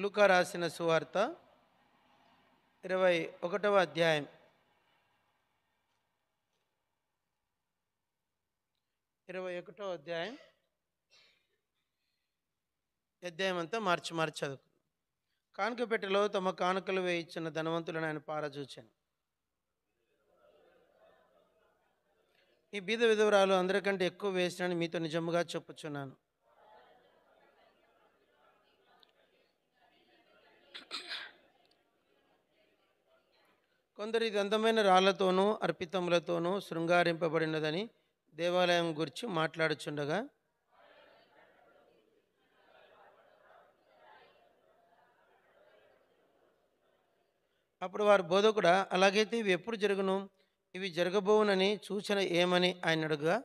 లుక రాసిన సువార్త ఇరవై ఒకటవ అధ్యాయం ఇరవై ఒకటవ అధ్యాయం అధ్యాయం అంతా మార్చి మార్చి చదువు కానుక పెట్టెలో తమ కానుకలు వేయించిన ధనవంతులను ఆయన పారచూచాను ఈ బీద విధవరాలు అందరికంటే ఎక్కువ వేసినని మీతో నిజముగా చెప్పుచున్నాను కొందరు ఇది అందమైన రాళ్లతోనూ అర్పితములతోనూ శృంగారింపబడినదని దేవాలయం గురించి మాట్లాడుచుండగా అప్పుడు వారు బోధకుడ అలాగైతే ఇవి ఎప్పుడు జరగను ఇవి జరగబోవునని సూచన ఏమని ఆయన అడుగుగా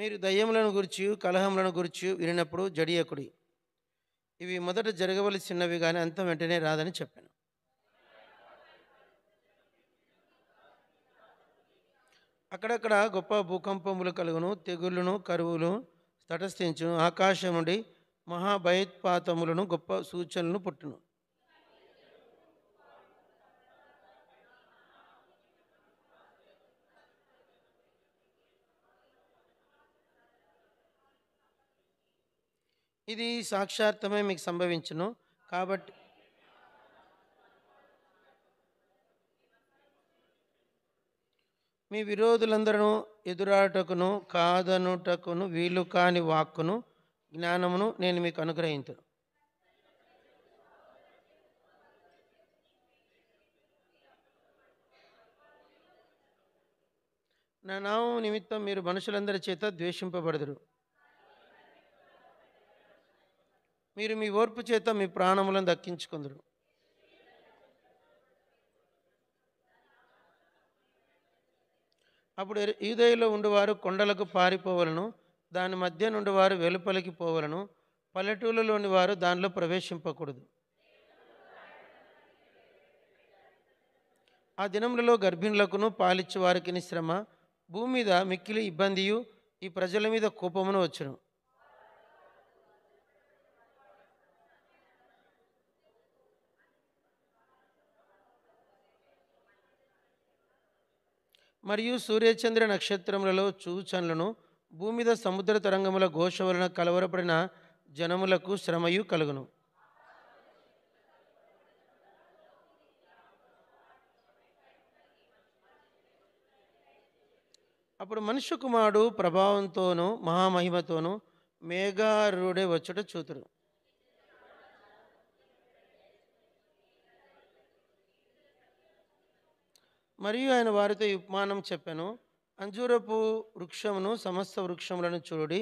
మీరు దయ్యములను గురిచి కలహములను గురిచి వినినప్పుడు జడియకుడి ఇవి మొదట జరగవలసినవి కానీ అంత వెంటనే రాదని చెప్పాను అక్కడక్కడ గొప్ప భూకంపములు కలుగును తెగుళ్ళను కరువులు తటస్థించును ఆకాశం నుండి మహాభయోత్పాతములను గొప్ప సూచనలను పుట్టును ఇది సాక్షార్థమే మీకు సంభవించును కాబట్టి మీ విరోధులందరూ ఎదురాటకును కాదనుటకును వీలు కాని వాక్కును జ్ఞానమును నేను మీకు అనుగ్రహించను నా నామం నిమిత్తం మీరు మనుషులందరి చేత ద్వేషింపబడదురు మీరు మీ ఓర్పు చేత మీ ప్రాణములను దక్కించుకుందరు అప్పుడు ఈదయలో ఉండేవారు కొండలకు పారిపోవలను దాని మధ్య నుండి వారు వెలుపలికి పోవలను పల్లెటూళ్ళలోని వారు దానిలో ప్రవేశింపకూడదు ఆ దినములలో గర్భిణులకును పాలిచ్చే వారికి శ్రమ భూమి మీద మిక్కిలి ఇబ్బందియు ఈ ప్రజల మీద కోపమును వచ్చును మరియు సూర్యచంద్ర నక్షత్రములలో చూచన్లను భూమిద సముద్ర తరంగముల ఘోష వలన కలవరపడిన జనములకు శ్రమయు కలుగును అప్పుడు మనుష్య కుమారుడు ప్రభావంతోనూ మహామహిమతోనూ మేఘారుడే వచ్చుట చూతురు మరియు ఆయన వారితో ఈ ఉపమానం చెప్పాను అంజూరపు వృక్షమును సమస్త వృక్షములను చూడి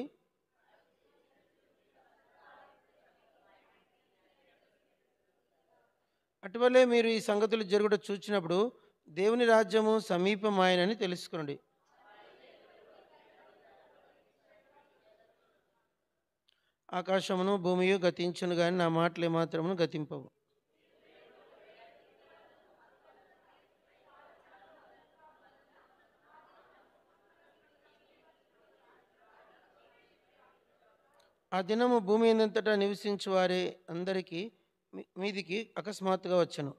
అటువలే మీరు ఈ సంగతులు జరుగుట చూచినప్పుడు దేవుని రాజ్యము సమీపమాయనని తెలుసుకోండి ఆకాశమును భూమియు గతించును కానీ నా మాటలు మాత్రమును గతింపవు ఆ దినము భూమి ఎందంతటా నివసించు వారే అందరికీ మీదికి అకస్మాత్తుగా వచ్చను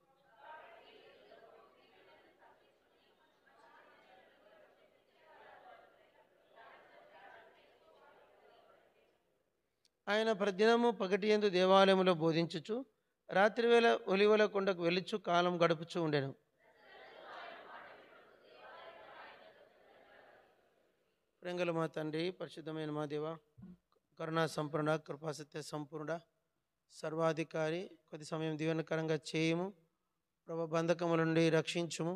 ఆయన ప్రతిదినము పగటి ఎందు దేవాలయంలో బోధించుచు రాత్రివేళ ఒలివల కొండకు వెలుచు కాలం గడుపుచూ ఉండెను ప్రంగల మా తండ్రి పరిశుద్ధమైన మా దేవా కరుణ సంపూర్ణ కృపాసత్య సంపూర్ణ సర్వాధికారి కొద్ది సమయం దీవెనకరంగా చేయము ప్రభ బంధకముల నుండి రక్షించుము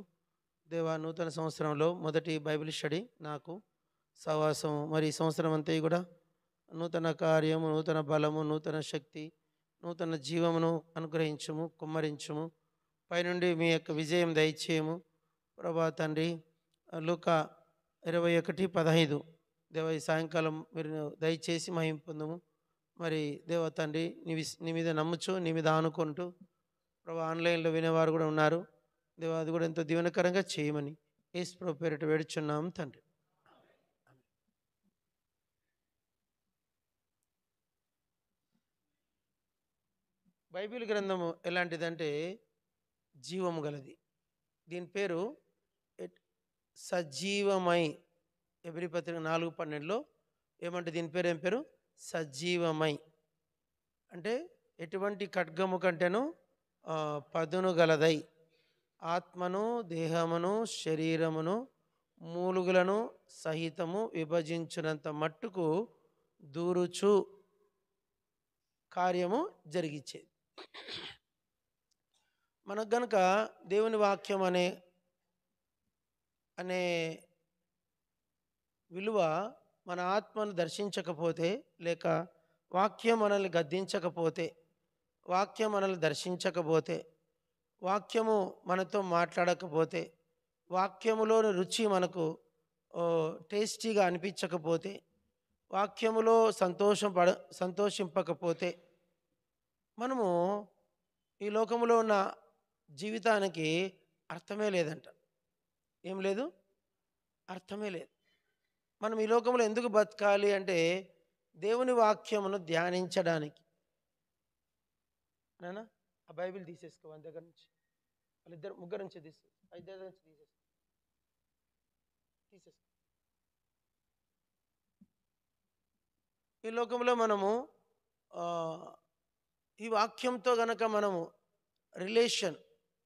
దేవా నూతన సంవత్సరంలో మొదటి బైబిల్ స్టడీ నాకు సవాసము మరి ఈ సంవత్సరం అంతా కూడా నూతన కార్యము నూతన బలము నూతన శక్తి నూతన జీవమును అనుగ్రహించుము కుమ్మరించుము పైనుండి మీ యొక్క విజయం దయచేయము ప్రభా తండ్రి లుక ఇరవై ఒకటి పదహైదు దేవ ఈ సాయంకాలం మీరు దయచేసి మహింపొందము మరి దేవ తండ్రి నీ నీ మీద నమ్ముచు నీ మీద ఆనుకుంటూ ప్రభు ఆన్లైన్లో వినేవారు కూడా ఉన్నారు దేవ అది కూడా ఎంతో దీవెనకరంగా చేయమని ఏ స్ప్రో పేరిట వేడుచున్నాము తండ్రి బైబిల్ గ్రంథము ఎలాంటిదంటే జీవము గలది దీని పేరు సజీవమై ఎబ్రి పత్రిక నాలుగు పన్నెండులో ఏమంటే దీని పేరు ఏం పేరు సజీవమై అంటే ఎటువంటి ఖడ్గము కంటేను పదును గలదై ఆత్మను దేహమును శరీరమును మూలుగులను సహితము విభజించినంత మట్టుకు దూరుచు కార్యము జరిగించేది మనకు గనక దేవుని వాక్యం అనే అనే విలువ మన ఆత్మను దర్శించకపోతే లేక వాక్యం మనల్ని గద్దించకపోతే వాక్యం మనల్ని దర్శించకపోతే వాక్యము మనతో మాట్లాడకపోతే వాక్యములోని రుచి మనకు టేస్టీగా అనిపించకపోతే వాక్యములో సంతోషం పడ సంతోషింపకపోతే మనము ఈ లోకంలో ఉన్న జీవితానికి అర్థమే లేదంట ఏం లేదు అర్థమే లేదు మనం ఈ లోకంలో ఎందుకు బతకాలి అంటే దేవుని వాక్యమును ధ్యానించడానికి నానా ఆ బైబిల్ తీసేసుకో వాళ్ళ దగ్గర నుంచి వాళ్ళిద్దరు ముగ్గురు నుంచి తీసు ఇద్దరు నుంచి తీసేసుకో తీసేసుకో ఈ లోకంలో మనము ఈ వాక్యంతో గనక మనము రిలేషన్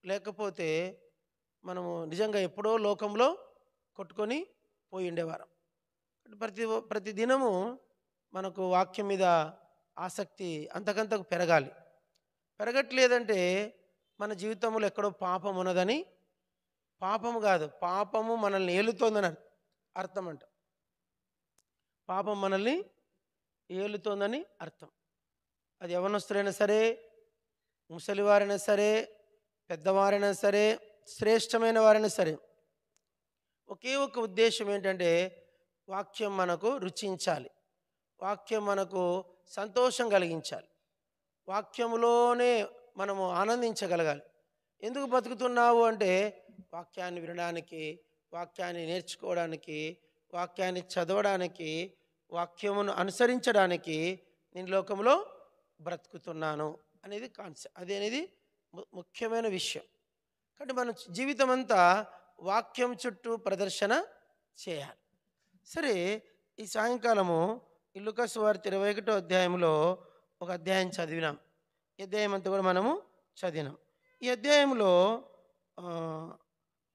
లేకపోతే మనము నిజంగా ఎప్పుడో లోకంలో కొట్టుకొని పోయి ఉండేవారం ప్రతి ప్రతి దినము మనకు వాక్యం మీద ఆసక్తి అంతకంతకు పెరగాలి పెరగట్లేదంటే మన జీవితంలో ఎక్కడో పాపం ఉన్నదని పాపము కాదు పాపము మనల్ని ఏలుతోందని అర్థం అంట పాపం మనల్ని ఏలుతోందని అర్థం అది యవనస్తులైనా సరే ముసలివారైనా సరే పెద్దవారైనా సరే శ్రేష్టమైన వారైనా సరే ఒకే ఒక ఉద్దేశం ఏంటంటే వాక్యం మనకు రుచించాలి వాక్యం మనకు సంతోషం కలిగించాలి వాక్యంలోనే మనము ఆనందించగలగాలి ఎందుకు బతుకుతున్నావు అంటే వాక్యాన్ని వినడానికి వాక్యాన్ని నేర్చుకోవడానికి వాక్యాన్ని చదవడానికి వాక్యమును అనుసరించడానికి నేను లోకంలో బ్రతుకుతున్నాను అనేది కాన్సెప్ట్ అది అనేది ముఖ్యమైన విషయం కాబట్టి మన జీవితం అంతా వాక్యం చుట్టూ ప్రదర్శన చేయాలి సరే ఈ సాయంకాలము ఇల్లుకస్ వారి ఇరవై ఒకటో అధ్యాయంలో ఒక అధ్యాయం చదివినాం అధ్యాయం అంతా కూడా మనము చదివినాం ఈ అధ్యాయంలో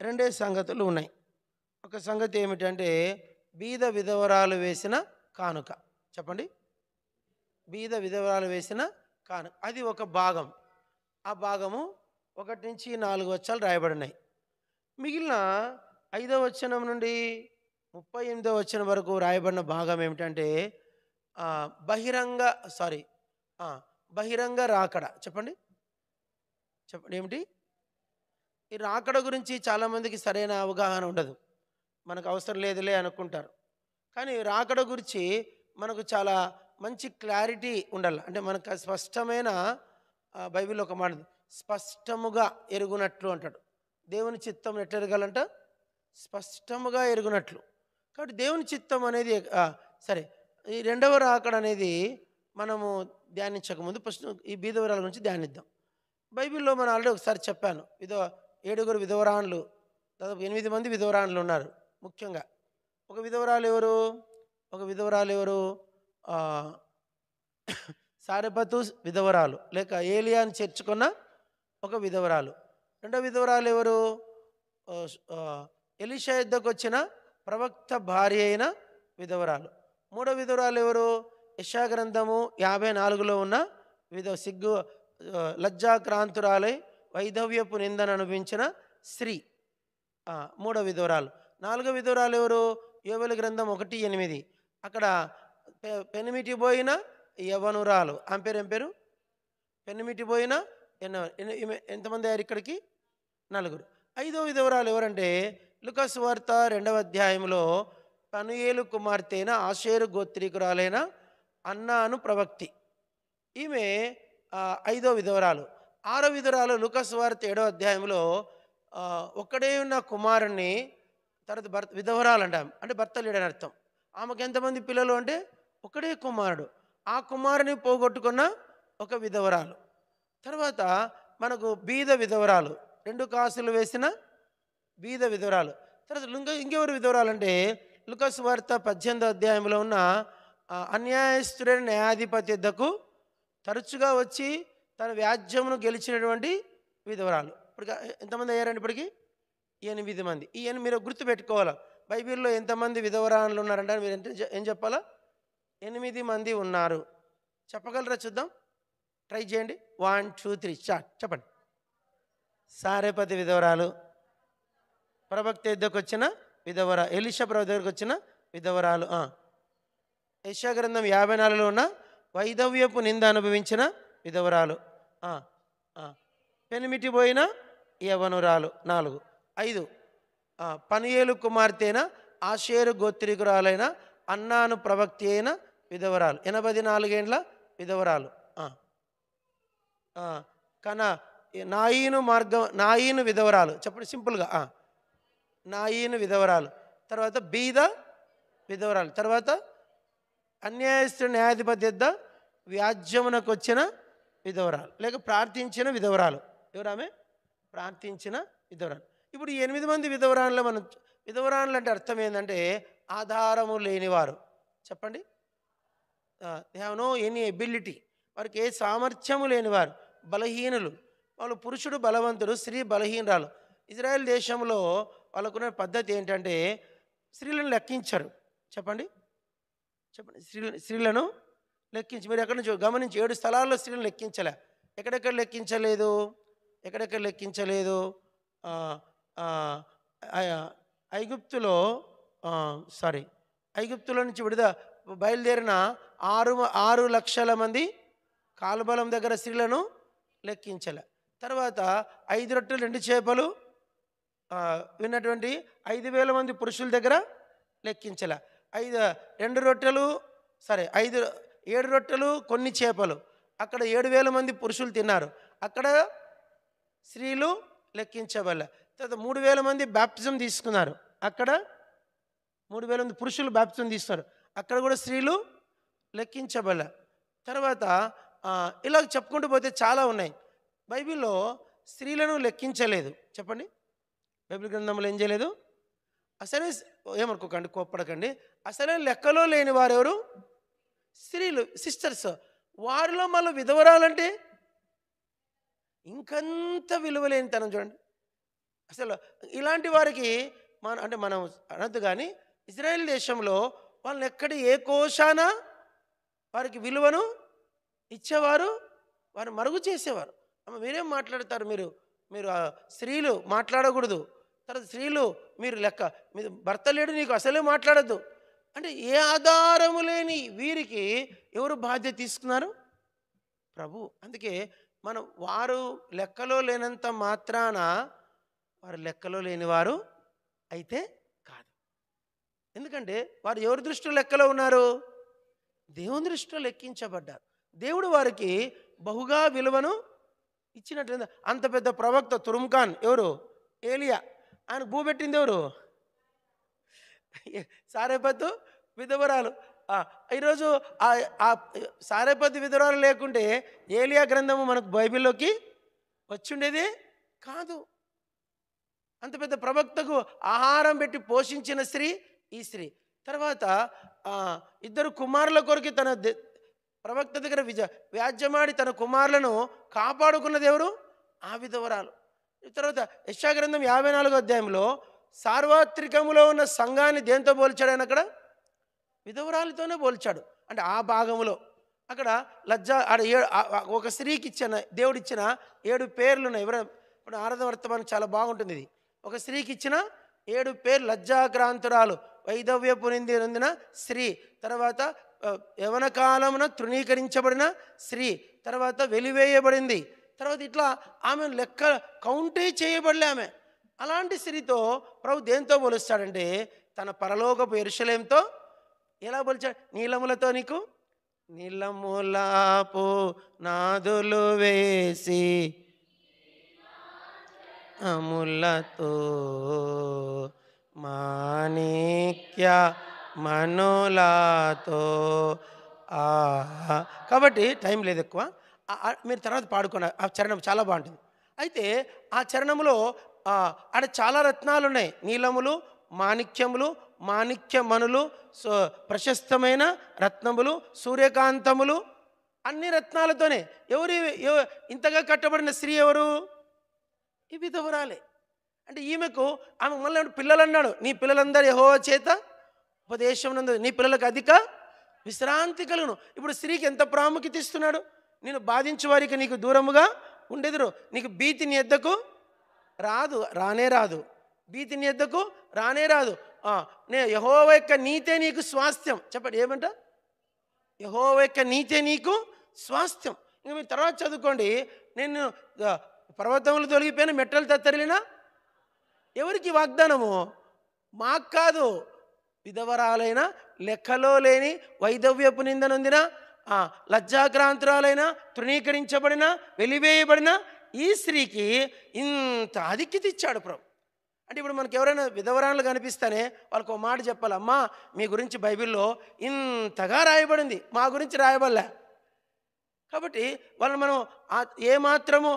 రెండే సంగతులు ఉన్నాయి ఒక సంగతి ఏమిటంటే బీద విధవరాలు వేసిన కానుక చెప్పండి బీద విధవరాలు వేసిన కానుక అది ఒక భాగం ఆ భాగము ఒకటి నుంచి నాలుగు వచ్చాలు రాయబడినాయి మిగిలిన ఐదవ వచ్చనం నుండి ముప్పై ఎనిమిదో వచ్చిన వరకు రాయబడిన భాగం ఏమిటంటే బహిరంగ సారీ బహిరంగ రాకడ చెప్పండి చెప్పండి ఏమిటి ఈ రాకడ గురించి చాలామందికి సరైన అవగాహన ఉండదు మనకు అవసరం లేదులే అనుకుంటారు కానీ రాకడ గురించి మనకు చాలా మంచి క్లారిటీ ఉండాలి అంటే మనకు స్పష్టమైన బైబిల్ ఒక మాట స్పష్టముగా ఎరుగునట్లు అంటాడు దేవుని చిత్తం ఎట్లా ఎరగాలంట స్పష్టముగా ఎరుగునట్లు కాబట్టి దేవుని చిత్తం అనేది సరే ఈ రెండవ రాకడ అనేది మనము ధ్యానించకముందు ఫస్ట్ ఈ బీదవరాల గురించి ధ్యానిద్దాం బైబిల్లో మనం ఆల్రెడీ ఒకసారి చెప్పాను విధవ ఏడుగురు విధవరాన్లు దాదాపు ఎనిమిది మంది విధవరాన్లు ఉన్నారు ముఖ్యంగా ఒక విధవరాలు ఎవరు ఒక విధవరాలు ఎవరు సారెపతు విధవరాలు లేక ఏలియాని చేర్చుకున్న ఒక విధవరాలు రెండో విధవరాలు ఎవరు ఎలిషా యుద్ధకు వచ్చిన ప్రవక్త భార్య అయిన విధవరాలు మూడో విధవరాలు ఎవరు యశాగ్రంథము యాభై నాలుగులో ఉన్న విధ సిగ్గు లజ్జాక్రాంతురాలై వైధవ్యపు నిందన అనిపించిన స్త్రీ మూడో విధవరాలు నాలుగో విధవరాలు ఎవరు యోగుల గ్రంథం ఒకటి ఎనిమిది అక్కడ పెనిమిటి పోయిన యవనురాలు ఆమె పేరు ఏం పేరు పెనిమిటి పోయిన ఎంతమంది అయ్యారు ఇక్కడికి నలుగురు ఐదో విధవరాలు ఎవరంటే లుకస్ వార్త రెండవ అధ్యాయంలో పనుయేలు కుమార్తెన ఆశేరు గోత్రీకురాలైన అన్నాను ప్రవక్తి ఈమె ఐదో విధవరాలు ఆరో విధురాలు లుకస్ వార్త ఏడవ అధ్యాయంలో ఒక్కడే ఉన్న కుమారుణ్ణి తర్వాత భర్త విధవరాలు అంటాం అంటే భర్త లేడని అర్థం ఆమెకు ఎంతమంది పిల్లలు అంటే ఒకడే కుమారుడు ఆ కుమారుని పోగొట్టుకున్న ఒక విధవరాలు తర్వాత మనకు బీద విధవరాలు రెండు కాసులు వేసిన బీద విధవరాలు తర్వాత ఇంకో ఇంకెవరు అంటే లుకస్ వార్త పద్దెనిమిదో అధ్యాయంలో ఉన్న అన్యాయస్తుడైన న్యాయాధిపతి వద్దకు తరచుగా వచ్చి తన వ్యాజ్యమును గెలిచినటువంటి విధవరాలు ఇప్పుడు ఎంతమంది అయ్యారండి ఇప్పటికి ఎనిమిది మంది ఈయన మీరు గుర్తుపెట్టుకోవాలా బైబిల్లో ఎంతమంది విధవరాలు ఉన్నారంటే మీరు ఏం చెప్పాలా ఎనిమిది మంది ఉన్నారు చెప్పగలరా చూద్దాం ట్రై చేయండి వన్ టూ త్రీ చాట్ చెప్పండి సారేపతి విధవరాలు ప్రవక్త దగ్గరకు వచ్చిన విధవర ఎలిషా ప్రభు దగ్గరకు వచ్చిన విధవరాలు యశా గ్రంథం యాభై నాలుగులో ఉన్న వైధవ్యపు నింద అనుభవించిన విధవరాలు పెనిమిటి పోయిన యవనురాలు నాలుగు ఐదు పనియేలు కుమార్తెన ఆషేరు గోత్రికురాలైన అన్నాను ప్రవక్తి అయిన విధవరాలు ఎనభై నాలుగేండ్ల విధవరాలు కన నాయీను మార్గం నాయీను విధవరాలు చెప్పండి సింపుల్గా నాయిన విధవరాలు తర్వాత బీద విధవరాలు తర్వాత అన్యాయస్థుడు న్యాయాధిపతి యొద్ద వ్యాజ్యమునకు వచ్చిన విధవరాలు లేక ప్రార్థించిన విధవరాలు ఎవరామే ప్రార్థించిన విధవరాలు ఇప్పుడు ఎనిమిది మంది విధవరాలు మనం విధవరాలు అంటే అర్థం ఏంటంటే ఆధారము లేనివారు చెప్పండి they have no any ability వారికి ఏ సామర్థ్యము లేనివారు బలహీనులు వాళ్ళు పురుషుడు బలవంతుడు స్త్రీ బలహీనరాలు ఇజ్రాయెల్ దేశంలో వాళ్ళకున్న పద్ధతి ఏంటంటే స్త్రీలను లెక్కించరు చెప్పండి చెప్పండి స్త్రీ స్త్రీలను లెక్కించి మీరు ఎక్కడి నుంచి గమనించి ఏడు స్థలాల్లో స్త్రీలను లెక్కించలే ఎక్కడెక్కడ లెక్కించలేదు ఎక్కడెక్కడ లెక్కించలేదు ఐగుప్తులో సారీ ఐగుప్తులో నుంచి విడుద బయలుదేరిన ఆరు ఆరు లక్షల మంది కాలుబలం దగ్గర స్త్రీలను లెక్కించలే తర్వాత ఐదు రొట్టెలు రెండు చేపలు విన్నటువంటి ఐదు వేల మంది పురుషుల దగ్గర లెక్కించలే ఐదు రెండు రొట్టెలు సరే ఐదు ఏడు రొట్టెలు కొన్ని చేపలు అక్కడ ఏడు వేల మంది పురుషులు తిన్నారు అక్కడ స్త్రీలు లెక్కించబల్ల తర్వాత మూడు వేల మంది బ్యాప్టిజం తీసుకున్నారు అక్కడ మూడు వేల మంది పురుషులు బ్యాప్టిజం తీసుకున్నారు అక్కడ కూడా స్త్రీలు లెక్కించబల్ల తర్వాత ఇలా చెప్పుకుంటూ పోతే చాలా ఉన్నాయి బైబిల్లో స్త్రీలను లెక్కించలేదు చెప్పండి బైబిల్ గ్రంథంలో ఏం చేయలేదు అసలే ఏమనుకోకండి కోప్పడకండి అసలే లెక్కలో లేని వారెవరు స్త్రీలు సిస్టర్స్ వారిలో మళ్ళీ విధవరాలంటే ఇంకంత విలువలేనితనం చూడండి అసలు ఇలాంటి వారికి మన అంటే మనం అనద్దు కానీ ఇజ్రాయెల్ దేశంలో వాళ్ళని ఎక్కడ ఏ కోశాన వారికి విలువను ఇచ్చేవారు వారు మరుగు చేసేవారు మీరేం మాట్లాడతారు మీరు మీరు స్త్రీలు మాట్లాడకూడదు తర్వాత స్త్రీలు మీరు లెక్క మీ భర్త లేడు నీకు అసలే మాట్లాడద్దు అంటే ఏ ఆధారము లేని వీరికి ఎవరు బాధ్యత తీసుకున్నారు ప్రభు అందుకే మనం వారు లెక్కలో లేనంత మాత్రాన వారు లెక్కలో లేని వారు అయితే కాదు ఎందుకంటే వారు ఎవరి దృష్టిలో లెక్కలో ఉన్నారు దేవుని దృష్టిలో లెక్కించబడ్డారు దేవుడు వారికి బహుగా విలువను ఇచ్చినట్లయింది అంత పెద్ద ప్రవక్త తురుమ్ఖాన్ ఎవరు ఏలియా ఆయనకు భూ పెట్టింది ఎవరు సారేపత్తు విధవరాలు ఈరోజు ఆ సారేపతి విధవరాలు లేకుంటే ఏలియా గ్రంథము మనకు బైబిల్లోకి వచ్చిండేది కాదు అంత పెద్ద ప్రవక్తకు ఆహారం పెట్టి పోషించిన స్త్రీ ఈ స్త్రీ తర్వాత ఇద్దరు కుమారుల కొరకు తన ప్రవక్త దగ్గర విజ వ్యాజ్యమాడి తన కుమారులను కాపాడుకున్నది ఎవరు ఆ విధవరాలు తర్వాత యశాగ్రంథం యాభై నాలుగో అధ్యాయంలో సార్వత్రికములో ఉన్న సంఘాన్ని దేంతో పోల్చాడు ఆయన అక్కడ విధవరాలతోనే పోల్చాడు అంటే ఆ భాగంలో అక్కడ లజ్జ ఆడ ఒక స్త్రీకి ఇచ్చిన దేవుడిచ్చిన ఏడు పేర్లు ఉన్నాయి ఎవరైనా ఇప్పుడు ఆరాధన వర్తమానం చాలా బాగుంటుంది ఇది ఒక స్త్రీకి ఇచ్చిన ఏడు పేరు లజ్జాక్రాంతురాలు వైదవ్య పునింది నందిన స్త్రీ తర్వాత యవన కాలమున తృణీకరించబడిన స్త్రీ తర్వాత వెలివేయబడింది తర్వాత ఇట్లా ఆమె లెక్క కౌంటే చేయబడలే ఆమె అలాంటి స్త్రీతో ప్రభు దేంతో పోలుస్తాడంటే తన పరలోకపు ఎరుశలేంతో ఎలా పోల్చాడు నీలములతో నీకు నీలములాపు నాదులు వేసి అములతో మాణిక్య మనులతో కాబట్టి టైం లేదు ఎక్కువ మీరు తర్వాత పాడుకున్న ఆ చరణం చాలా బాగుంటుంది అయితే ఆ చరణంలో ఆడ చాలా రత్నాలు ఉన్నాయి నీలములు మాణిక్యములు మనులు ప్రశస్తమైన రత్నములు సూర్యకాంతములు అన్ని రత్నాలతోనే ఎవరి ఇంతగా కట్టబడిన స్త్రీ ఎవరు ఈ విధవరాలే అంటే ఈమెకు ఆమె మళ్ళీ పిల్లలు అన్నాడు నీ పిల్లలందరూ యహో చేత ఉపదేశం నీ పిల్లలకు అధిక విశ్రాంతి కలుగును ఇప్పుడు స్త్రీకి ఎంత ప్రాముఖ్యత ఇస్తున్నాడు నేను బాధించేవారికి వారికి నీకు దూరముగా ఉండెదురు నీకు భీతి ఎద్దకు రాదు రానే రాదు భీతి ఎద్దకు రానే రాదు నే యహోవ యొక్క నీతే నీకు స్వాస్థ్యం చెప్పండి ఏమంట యహోవ యొక్క నీతే నీకు స్వాస్థ్యం ఇంకా మీరు తర్వాత చదువుకోండి నేను పర్వతములు తొలగిపోయిన మెట్టలు తత్తరిలినా ఎవరికి వాగ్దానము మాకు కాదు విధవరాలైన లెక్కలో లేని వైధవ్యపు నిందనొందిన లజ్జాగ్రాంతురాలైన తృణీకరించబడిన వెలివేయబడిన ఈ స్త్రీకి ఇంత ఆధిక్యత ఇచ్చాడు ప్రభు అంటే ఇప్పుడు మనకు ఎవరైనా విధవరాలు కనిపిస్తేనే వాళ్ళకు ఒక మాట చెప్పాలమ్మా మీ గురించి బైబిల్లో ఇంతగా రాయబడింది మా గురించి రాయబడలే కాబట్టి వాళ్ళు మనం ఏమాత్రము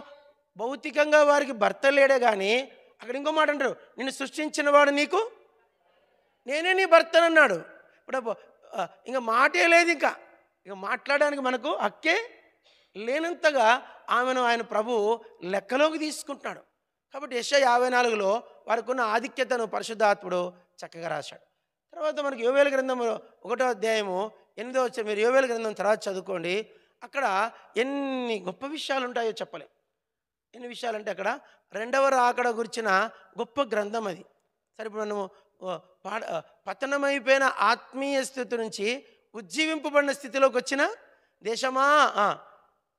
భౌతికంగా వారికి భర్త లేడే కానీ అక్కడ ఇంకో మాట అంటారు నిన్ను సృష్టించిన వాడు నీకు నేనే నీ భర్తనన్నాడు ఇప్పుడు ఇంకా మాటే లేదు ఇంకా ఇక మాట్లాడడానికి మనకు హక్కే లేనంతగా ఆమెను ఆయన ప్రభు లెక్కలోకి తీసుకుంటున్నాడు కాబట్టి యశ యాభై నాలుగులో వారికి ఉన్న ఆధిక్యతను పరిశుద్ధాత్ముడు చక్కగా రాశాడు తర్వాత మనకి యోవేల గ్రంథం ఒకటో అధ్యాయము ఎనిమిదో వచ్చే మీరు యోవేల గ్రంథం తర్వాత చదువుకోండి అక్కడ ఎన్ని గొప్ప విషయాలు ఉంటాయో చెప్పలే ఎన్ని విషయాలు అంటే అక్కడ రెండవ రాకడ గురించిన గొప్ప గ్రంథం అది సరే ఇప్పుడు మనము పతనమైపోయిన ఆత్మీయ స్థితి నుంచి ఉజ్జీవింపబడిన స్థితిలోకి వచ్చిన దేశమా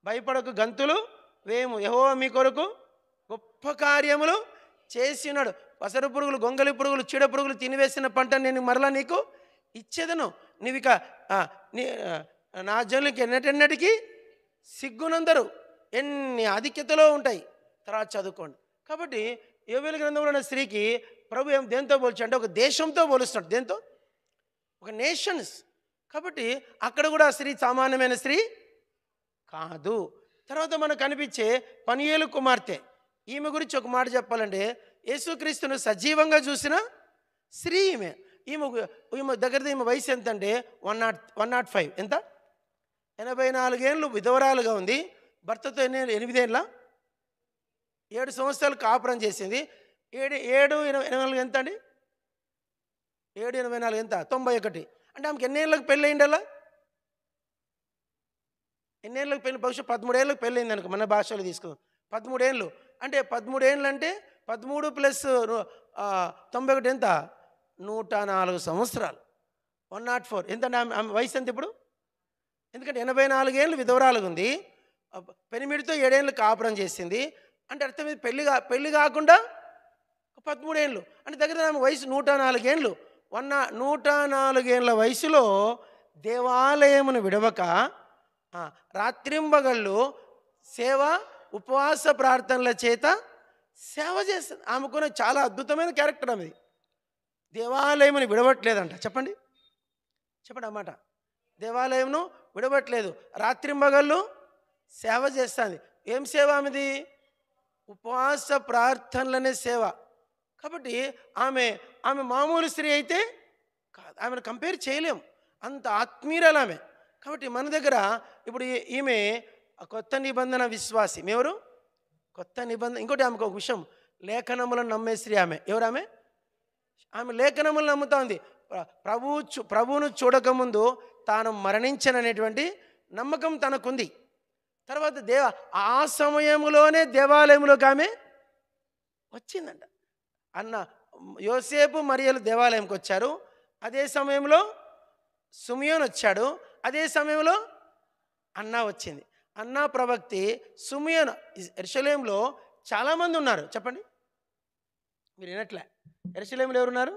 భయపడకు గంతులు వేము యహో మీ కొరకు గొప్ప కార్యములు చేసినాడు పసరు పురుగులు గొంగలి పురుగులు చీడ పురుగులు తినివేసిన పంట నేను మరలా నీకు ఇచ్చేదను నీవు ఇక నా జనులకి ఎన్నటెన్నటికి సిగ్గునందరు ఎన్ని ఆధిక్యతలో ఉంటాయి తర్వాత చదువుకోండి కాబట్టి యోవేలు గ్రంథంలో ఉన్న స్త్రీకి ప్రభు ఏం దేంతో పోల్చి అంటే ఒక దేశంతో పోలుస్తున్నాడు దేంతో ఒక నేషన్స్ కాబట్టి అక్కడ కూడా స్త్రీ సామాన్యమైన స్త్రీ కాదు తర్వాత మనకు కనిపించే పనియేలు కుమార్తె ఈమె గురించి ఒక మాట చెప్పాలంటే యేసుక్రీస్తును సజీవంగా చూసిన స్త్రీ ఈమె ఈమె ఈమె దగ్గర ఈమె వయసు ఎంత అంటే one nought one nought five ఎంత ఎనభై నాలుగేళ్ళు విధవరాలుగా ఉంది భర్తతో ఎన్ని ఎనిమిదేళ్ళ ఏడు సంవత్సరాలు కాపురం చేసింది ఏడు ఏడు ఎనభై ఎనభై నాలుగు ఎంత అండి ఏడు ఎనభై నాలుగు ఎంత తొంభై ఒకటి అంటే ఆమెకి ఏళ్ళకి పెళ్ళి ఎన్ని ఏళ్ళకి పెళ్ళి బహుశా పదమూడేళ్ళకి పెళ్ళి అయింది అనుకో మన భాషలో తీసుకో పదమూడేళ్ళు అంటే పదమూడేళ్ళు అంటే పదమూడు ప్లస్ తొంభై ఒకటి ఎంత నూట నాలుగు సంవత్సరాలు వన్ నాట్ ఫోర్ ఎంత ఆమె వయసు ఎంత ఇప్పుడు ఎందుకంటే ఎనభై నాలుగేళ్ళు విధవరాలుగా ఉంది పెనిమిడితో ఏడేళ్ళు కాపురం చేసింది అంటే అర్థమైంది పెళ్లి పెళ్లి కాకుండా పదమూడేళ్ళు అంటే దగ్గర ఆమె వయసు నూట నాలుగేళ్ళు వన్న నూట నాలుగేళ్ల వయసులో దేవాలయమును విడవక రాత్రింబగళ్ళు సేవ ఉపవాస ప్రార్థనల చేత సేవ చేస్తుంది ఆమెకునే చాలా అద్భుతమైన క్యారెక్టర్ ఆమెది దేవాలయమును విడవట్లేదంట చెప్పండి చెప్పండి అన్నమాట దేవాలయంను విడవట్లేదు రాత్రింబగళ్ళు సేవ చేస్తుంది ఏం సేవ ఆమెది ఉపవాస ప్రార్థనలనే సేవ కాబట్టి ఆమె ఆమె మామూలు స్త్రీ అయితే కాదు ఆమెను కంపేర్ చేయలేము అంత ఆత్మీయురాలు ఆమె కాబట్టి మన దగ్గర ఇప్పుడు ఈమె కొత్త నిబంధన విశ్వాసి ఎవరు కొత్త నిబంధన ఇంకోటి ఆమెకు ఒక విషయం లేఖనములను నమ్మే స్త్రీ ఆమె ఎవరు ఆమె ఆమె లేఖనములను నమ్ముతా ఉంది ప్రభు ప్రభువును చూడకముందు తాను మరణించననేటువంటి నమ్మకం తనకుంది తర్వాత దేవ ఆ సమయంలోనే దేవాలయంలోకి ఆమె వచ్చిందంట అన్న యోసేపు మరియలు దేవాలయంకి వచ్చారు అదే సమయంలో సుమియోన్ వచ్చాడు అదే సమయంలో అన్నా వచ్చింది అన్నా ప్రవక్తి సుమియోన్ ఎరుసలేంలో చాలామంది ఉన్నారు చెప్పండి మీరు వినట్లే ఎరుసలేంలో ఎవరున్నారు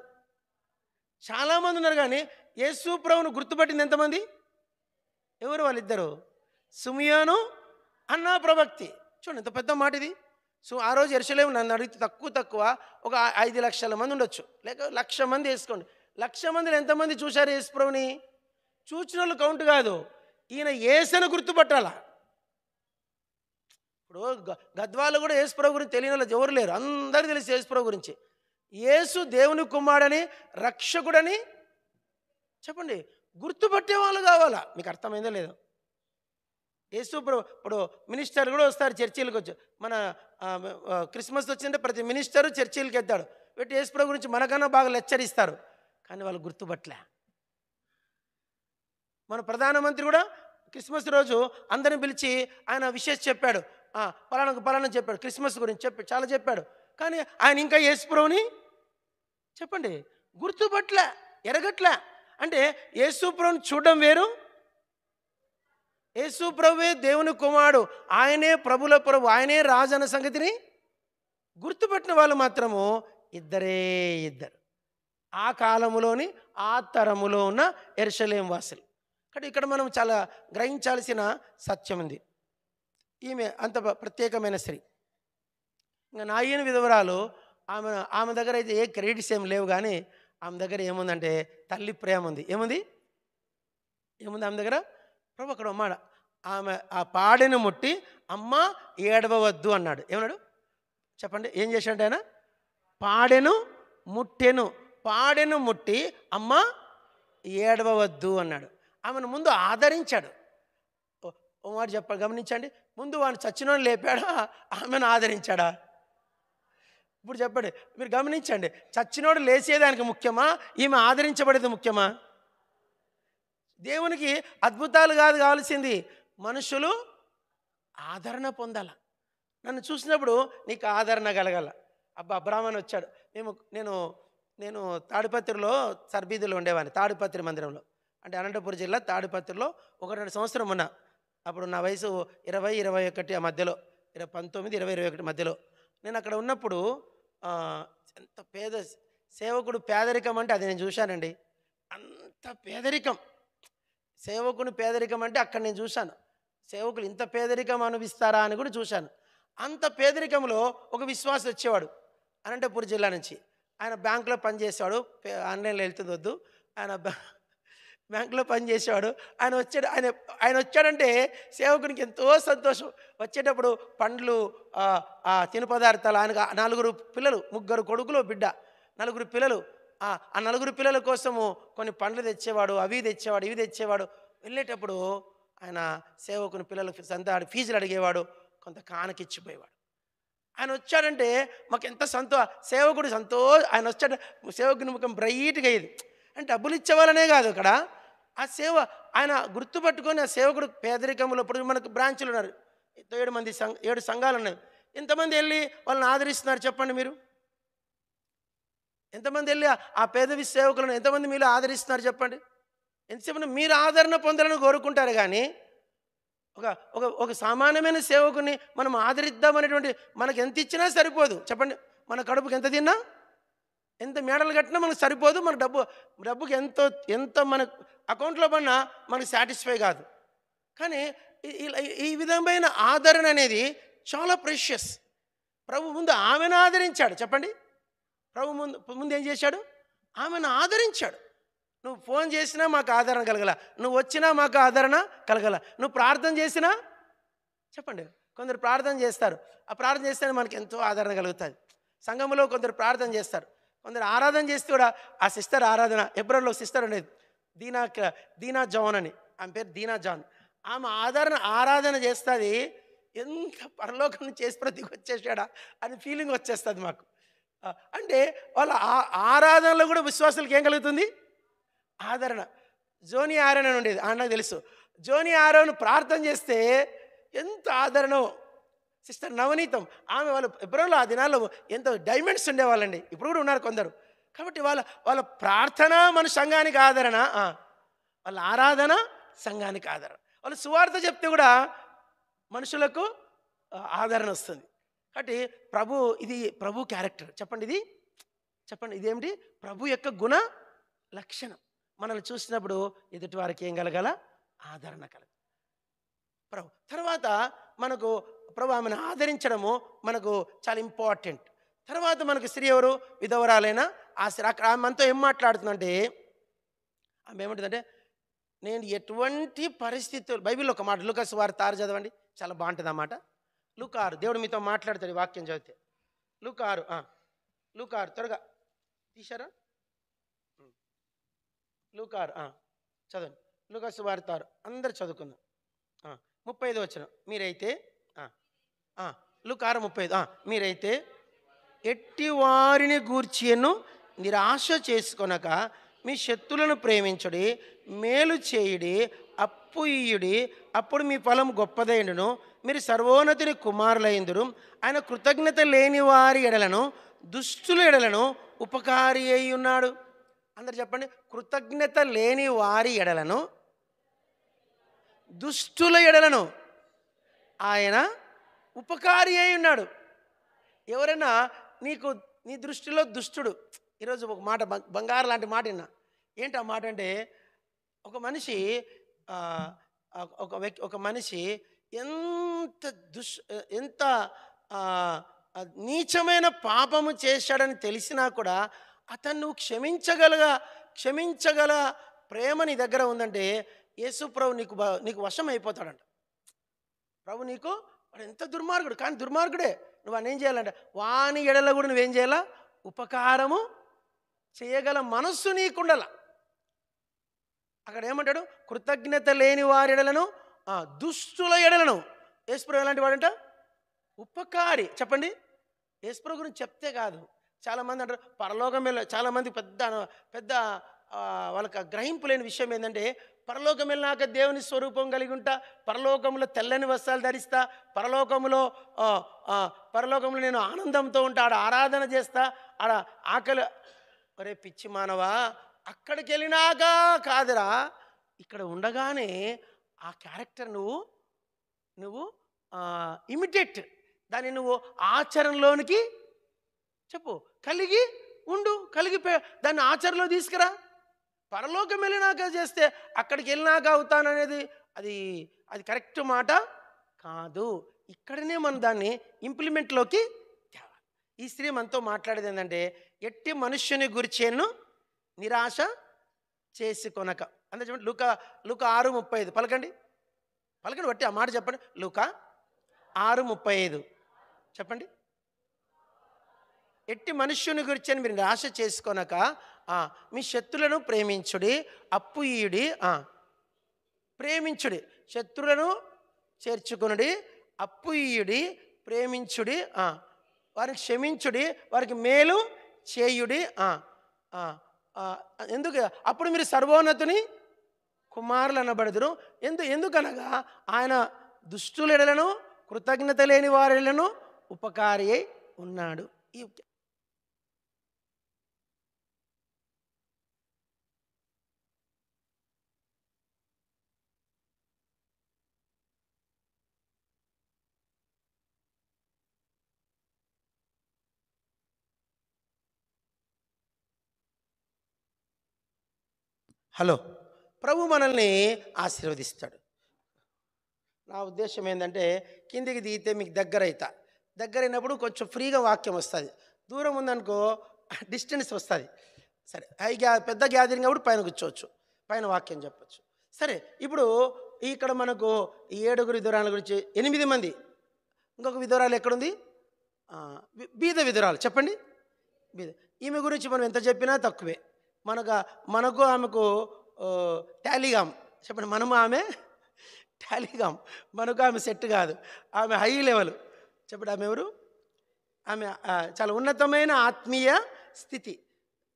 చాలామంది ఉన్నారు కానీ యేసు ప్రభును గుర్తుపట్టింది ఎంతమంది ఎవరు వాళ్ళిద్దరు సుమియోను అన్నా ప్రభక్తి చూడండి ఎంత పెద్ద మాట ఇది సో ఆ రోజు ఎరుసలేము నన్ను అడిగితే తక్కువ తక్కువ ఒక ఐదు లక్షల మంది ఉండొచ్చు లేక లక్ష మంది వేసుకోండి లక్ష మందిని ఎంతమంది చూశారు యేసుప్రభుని చూసిన వాళ్ళు కౌంట్ కాదు ఈయన ఏసను గుర్తుపట్టాలా ఇప్పుడు గద్వాలు కూడా యేసుప్రభు గురించి తెలియని వాళ్ళు ఎవరు లేరు అందరు తెలిసి యేసుప్రభు గురించి యేసు దేవుని కుమారుడని రక్షకుడని చెప్పండి గుర్తుపట్టే వాళ్ళు కావాలా మీకు అర్థమైందో లేదు యేసు ఇప్పుడు మినిస్టర్ కూడా వస్తారు చర్చిలకు వచ్చి మన క్రిస్మస్ వచ్చిందంటే ప్రతి మినిస్టరు చర్చీలకు వెళ్తాడు పెట్టి యేసుప్రభు గురించి మనకన్నా బాగా లెచ్చరిస్తారు కానీ వాళ్ళు గుర్తుపట్టలే మన ప్రధానమంత్రి కూడా క్రిస్మస్ రోజు అందరిని పిలిచి ఆయన విషేష్ చెప్పాడు పలానా పలానా చెప్పాడు క్రిస్మస్ గురించి చెప్పి చాలా చెప్పాడు కానీ ఆయన ఇంకా యేసుప్రభుని చెప్పండి గుర్తుపట్ల ఎరగట్లే అంటే యేసుప్రభుని చూడడం వేరు యేసు ప్రభువే దేవుని కుమారుడు ఆయనే ప్రభుల ప్రభు ఆయనే రాజు అన్న సంగతిని గుర్తుపెట్టిన వాళ్ళు మాత్రము ఇద్దరే ఇద్దరు ఆ కాలములోని ఆ తరములో ఉన్న ఎర్షలేం వాసులు కానీ ఇక్కడ మనం చాలా గ్రహించాల్సిన సత్యం ఉంది ఈమె అంత ప్రత్యేకమైన స్త్రీ ఇంకా నా అయిన విధవరాలు ఆమె ఆమె దగ్గర అయితే ఏ క్రెడిట్స్ ఏం లేవు కానీ ఆమె దగ్గర ఏముందంటే తల్లి ప్రేమ ఉంది ఏముంది ఏముంది ఆమె దగ్గర ప్రభు అక్కడ మాట ఆమె ఆ పాడిని ముట్టి అమ్మ ఏడవవద్దు అన్నాడు ఏమన్నాడు చెప్పండి ఏం చేశాడు ఆయన పాడెను ముట్టెను పాడెను ముట్టి అమ్మ ఏడవవద్దు అన్నాడు ఆమెను ముందు ఆదరించాడు ఓ మాట చెప్ప గమనించండి ముందు వాడిని చచ్చిన లేపాడా ఆమెను ఆదరించాడా ఇప్పుడు చెప్పండి మీరు గమనించండి చచ్చినోడు లేచేదానికి ముఖ్యమా ఈమె ఆదరించబడేది ముఖ్యమా దేవునికి అద్భుతాలు కాదు కావాల్సింది మనుషులు ఆదరణ పొందాల నన్ను చూసినప్పుడు నీకు ఆదరణ కలగాల అబ్బా బ్రాహ్మణ్ వచ్చాడు మేము నేను నేను తాడిపత్రిలో సర్బీదులు ఉండేవాడిని తాడిపత్రి మందిరంలో అంటే అనంతపురం జిల్లా తాడిపత్రిలో ఒక రెండు సంవత్సరం ఉన్నా అప్పుడు నా వయసు ఇరవై ఇరవై ఒకటి ఆ మధ్యలో ఇరవై పంతొమ్మిది ఇరవై ఇరవై ఒకటి మధ్యలో నేను అక్కడ ఉన్నప్పుడు ఎంత పేద సేవకుడు పేదరికం అంటే అది నేను చూశానండి అంత పేదరికం సేవకుని పేదరికం అంటే అక్కడ నేను చూశాను సేవకులు ఇంత పేదరికం అనుభవిస్తారా అని కూడా చూశాను అంత పేదరికంలో ఒక విశ్వాసం వచ్చేవాడు అనంతపురం జిల్లా నుంచి ఆయన బ్యాంకులో పనిచేసేవాడు ఆన్లైన్లో వెళ్తుంది వద్దు ఆయన బ్యాంకులో పనిచేసేవాడు ఆయన వచ్చాడు ఆయన ఆయన వచ్చాడంటే సేవకునికి ఎంతో సంతోషం వచ్చేటప్పుడు పండ్లు తిను పదార్థాలు ఆయన నలుగురు పిల్లలు ముగ్గురు కొడుకులు బిడ్డ నలుగురు పిల్లలు ఆ నలుగురు పిల్లల కోసము కొన్ని పండ్లు తెచ్చేవాడు అవి తెచ్చేవాడు ఇవి తెచ్చేవాడు వెళ్ళేటప్పుడు ఆయన సేవకుని పిల్లలకు సంత ఫీజులు అడిగేవాడు కొంత కానకిచ్చిపోయేవాడు ఆయన వచ్చాడంటే మాకు ఎంత సంతో సేవకుడు సంతో ఆయన వచ్చాడు సేవకుని ముఖం బ్రైట్గా అయ్యేది అంటే డబ్బులు ఇచ్చేవాళ్ళనే కాదు అక్కడ ఆ సేవ ఆయన గుర్తుపట్టుకొని ఆ సేవకుడు పేదరికంలో ఇప్పుడు మనకు బ్రాంచ్లు ఉన్నారు ఏడు మంది సంఘ ఏడు సంఘాలు ఉన్నాయి ఇంతమంది వెళ్ళి వాళ్ళని ఆదరిస్తున్నారు చెప్పండి మీరు ఎంతమంది వెళ్ళి ఆ పేదవి సేవకులను ఎంతమంది మీరు ఆదరిస్తున్నారు చెప్పండి ఎంతసేపు మీరు ఆదరణ పొందాలని కోరుకుంటారు కానీ ఒక ఒక ఒక సామాన్యమైన సేవకుని మనం ఆదరిద్దామనేటువంటి మనకు ఎంత ఇచ్చినా సరిపోదు చెప్పండి మన కడుపుకి ఎంత తిన్నా ఎంత మేడలు కట్టినా మనకు సరిపోదు మన డబ్బు డబ్బుకి ఎంతో ఎంత మన అకౌంట్లో పడినా మనకు సాటిస్ఫై కాదు కానీ ఈ విధమైన ఆదరణ అనేది చాలా ప్రెషియస్ ప్రభు ముందు ఆమెను ఆదరించాడు చెప్పండి ప్రభు ముందు ముందు ఏం చేశాడు ఆమెను ఆదరించాడు నువ్వు ఫోన్ చేసినా మాకు ఆదరణ కలగల నువ్వు వచ్చినా మాకు ఆదరణ కలగల నువ్వు ప్రార్థన చేసినా చెప్పండి కొందరు ప్రార్థన చేస్తారు ఆ ప్రార్థన చేస్తేనే మనకి ఎంతో ఆదరణ కలుగుతుంది సంఘంలో కొందరు ప్రార్థన చేస్తారు కొందరు ఆరాధన చేస్తే కూడా ఆ సిస్టర్ ఆరాధన ఎబ్రోలో సిస్టర్ ఉండేది దీనా దీనా జాన్ అని ఆమె పేరు దీనా జాన్ ఆమె ఆదరణ ఆరాధన చేస్తుంది ఎంత పరలోకం చేసి ప్రతికి వచ్చేసాడా అని ఫీలింగ్ వచ్చేస్తుంది మాకు అంటే వాళ్ళ ఆరాధనలో కూడా విశ్వాసాలకు ఏం కలుగుతుంది ఆదరణ జోని ఆరణ అని ఉండేది నాకు తెలుసు జోని ఆరోను ప్రార్థన చేస్తే ఎంత ఆదరణ సిస్టర్ నవనీతం ఆమె వాళ్ళు ఎప్పుడో ఆ దినాల్లో ఎంత డైమండ్స్ ఉండేవాళ్ళండి ఇప్పుడు కూడా ఉన్నారు కొందరు కాబట్టి వాళ్ళ వాళ్ళ ప్రార్థన మన సంఘానికి ఆదరణ వాళ్ళ ఆరాధన సంఘానికి ఆదరణ వాళ్ళు సువార్త చెప్తే కూడా మనుషులకు ఆదరణ వస్తుంది కాబట్టి ప్రభు ఇది ప్రభు క్యారెక్టర్ చెప్పండి ఇది చెప్పండి ఇదేమిటి ప్రభు యొక్క గుణ లక్షణం మనల్ని చూసినప్పుడు ఎదుటి వారికి ఏం కలగాల ఆదరణ కలగ ప్రభు తర్వాత మనకు ప్రభు ఆమెను ఆదరించడము మనకు చాలా ఇంపార్టెంట్ తర్వాత మనకు స్త్రీ ఎవరు విధవరాలైనా ఆ స్త్రీ అక్కడ మనతో ఏం మాట్లాడుతుందంటే ఆమె ఏమంటుందంటే నేను ఎటువంటి పరిస్థితులు బైబిల్ ఒక మాట లుకస్ వారి తారు చదవండి చాలా బాగుంటుంది అన్నమాట లుకారు దేవుడు మీతో మాట్లాడతాడు వాక్యం చదివితే లుకారు లుకారు త్వరగా తీశారా లుకారు చదవండి లూకాసు వారితారు అందరు చదువుకుందాం ముప్పై ఐదు వచ్చిన మీరైతే లుకారు ముప్పై ఐదు మీరైతే ఎట్టి వారిని గూర్చిను నిరాశ చేసుకొనక మీ శత్రులను ప్రేమించుడి మేలు చేయుడి అప్పు ఇయుడి అప్పుడు మీ ఫలం గొప్పదైనను మీరు సర్వోన్నతిని కుమారులైందురు ఆయన కృతజ్ఞత లేని వారి ఎడలను దుష్టుల ఎడలను ఉపకారి అయి ఉన్నాడు అందరు చెప్పండి కృతజ్ఞత లేని వారి ఎడలను దుష్టుల ఎడలను ఆయన ఉపకారి అయి ఉన్నాడు ఎవరైనా నీకు నీ దృష్టిలో దుష్టుడు ఈరోజు ఒక మాట బంగారు లాంటి మాట విన్నా ఏంటి ఆ మాట అంటే ఒక మనిషి ఒక వ్యక్తి ఒక మనిషి ఎంత దుష్ ఎంత నీచమైన పాపము చేశాడని తెలిసినా కూడా అతను నువ్వు క్షమించగల ప్రేమ నీ దగ్గర ఉందంటే యేసు ప్రభు నీకు నీకు వశం అయిపోతాడంట ప్రభు నీకు వాడు ఎంత దుర్మార్గుడు కానీ దుర్మార్గుడే నువ్వు ఏం చేయాలంట వాని ఎడల కూడా నువ్వేం చేయాలా ఉపకారము చేయగల మనస్సు నీకుండల అక్కడ ఏమంటాడు కృతజ్ఞత లేని వారిడలను ఆ దుష్టుల ఎడలను యేసుప్రభు ఎలాంటి వాడంట ఉపకారి చెప్పండి యేసుప్రభు గురించి చెప్తే కాదు చాలామంది అంటారు పరలోకం వెళ్ళ చాలామంది పెద్ద పెద్ద వాళ్ళకి గ్రహింపు లేని విషయం ఏంటంటే పరలోకం వెళ్ళినాక దేవుని స్వరూపం కలిగి ఉంటా పరలోకంలో తెల్లని వస్త్రాలు ధరిస్తా పరలోకంలో పరలోకంలో నేను ఆనందంతో ఉంటా ఆడ ఆరాధన చేస్తా ఆడ ఆకలి ఒరే పిచ్చి మానవా అక్కడికి వెళ్ళినాక కాదురా ఇక్కడ ఉండగానే ఆ క్యారెక్టర్ నువ్వు నువ్వు ఇమిటేట్ దాన్ని నువ్వు ఆచరణలోనికి చెప్పు కలిగి ఉండు కలిగి దాన్ని ఆచరణలో తీసుకురా పరలోకం వెళ్ళినాక చేస్తే అక్కడికి వెళ్ళినాక అవుతాననేది అది అది కరెక్ట్ మాట కాదు ఇక్కడనే మనం దాన్ని ఇంప్లిమెంట్లోకి తేవాలి ఈ స్త్రీ మనతో మాట్లాడేది ఏంటంటే ఎట్టి మనుష్యుని గురిచేను నిరాశ చేసుకొనక అంతే చెప్పండి లుక లుక ఆరు ముప్పై ఐదు పలకండి పలకండి బట్టి ఆ మాట చెప్పండి లుక ఆరు ముప్పై ఐదు చెప్పండి ఎట్టి మనుష్యుని గురించి అని మీరు నిరాశ చేసుకోనక మీ శత్రులను ప్రేమించుడి అప్పు ఇయుడి ప్రేమించుడి శత్రులను చేర్చుకునుడి అప్పు ఇయుడి ప్రేమించుడి వారిని క్షమించుడి వారికి మేలు చేయుడి ఎందుకు అప్పుడు మీరు సర్వోన్నతుని కుమారులను బడదురు ఎందు ఎందుకనగా ఆయన దుష్టులెడలను కృతజ్ఞత లేని వారిలను ఉపకారి అయి ఉన్నాడు ఈ హలో ప్రభు మనల్ని ఆశీర్వదిస్తాడు నా ఉద్దేశం ఏంటంటే కిందికి దిగితే మీకు దగ్గర అవుతా దగ్గర అయినప్పుడు కొంచెం ఫ్రీగా వాక్యం వస్తుంది దూరం ఉందనుకో డిస్టెన్స్ వస్తుంది సరే హై గ్యా పెద్ద గ్యాదరింగ్ అప్పుడు పైన కూర్చోవచ్చు పైన వాక్యం చెప్పచ్చు సరే ఇప్పుడు ఇక్కడ మనకు ఏడుగురు విధురాల గురించి ఎనిమిది మంది ఇంకొక విధురాలు ఎక్కడుంది బీద విధురాలు చెప్పండి బీద ఈమె గురించి మనం ఎంత చెప్పినా తక్కువే మనకు మనకు ఆమెకు టాలీగామ్ చెప్పండి మనము ఆమె టాలీగామ్ మనకు ఆమె సెట్ కాదు ఆమె హై లెవెల్ చెప్పండి ఆమె ఎవరు ఆమె చాలా ఉన్నతమైన ఆత్మీయ స్థితి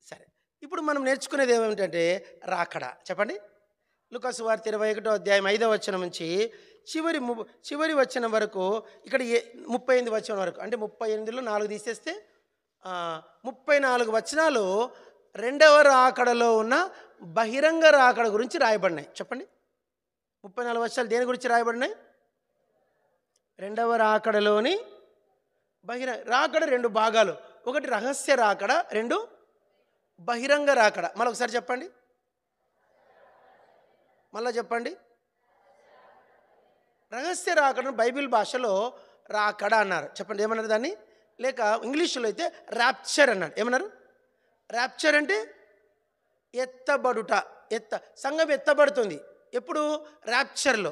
సరే ఇప్పుడు మనం నేర్చుకునేది ఏమిటంటే రాకడ చెప్పండి లుకస్ వార్త ఇరవై ఒకటో అధ్యాయం ఐదవ వచ్చిన నుంచి చివరి చివరి వచ్చిన వరకు ఇక్కడ ఏ ముప్పై ఎనిమిది వచ్చిన వరకు అంటే ముప్పై ఎనిమిదిలో నాలుగు తీసేస్తే ముప్పై నాలుగు వచనాలు రెండవ రాకడలో ఉన్న బహిరంగ రాకడ గురించి రాయబడినాయి చెప్పండి ముప్పై నాలుగు వర్షాలు దేని గురించి రాయబడినాయి రెండవ రాకడలోని బహిర రాకడ రెండు భాగాలు ఒకటి రహస్య రాకడ రెండు బహిరంగ రాకడ మళ్ళీ ఒకసారి చెప్పండి మళ్ళా చెప్పండి రహస్య రాకడను బైబిల్ భాషలో రాకడ అన్నారు చెప్పండి ఏమన్నారు దాన్ని లేక ఇంగ్లీష్లో అయితే ర్యాప్చర్ అన్నారు ఏమన్నారు ర్యాప్చర్ అంటే ఎత్తబడుట ఎత్త సంఘం ఎత్తబడుతుంది ఎప్పుడు ర్యాప్చర్లో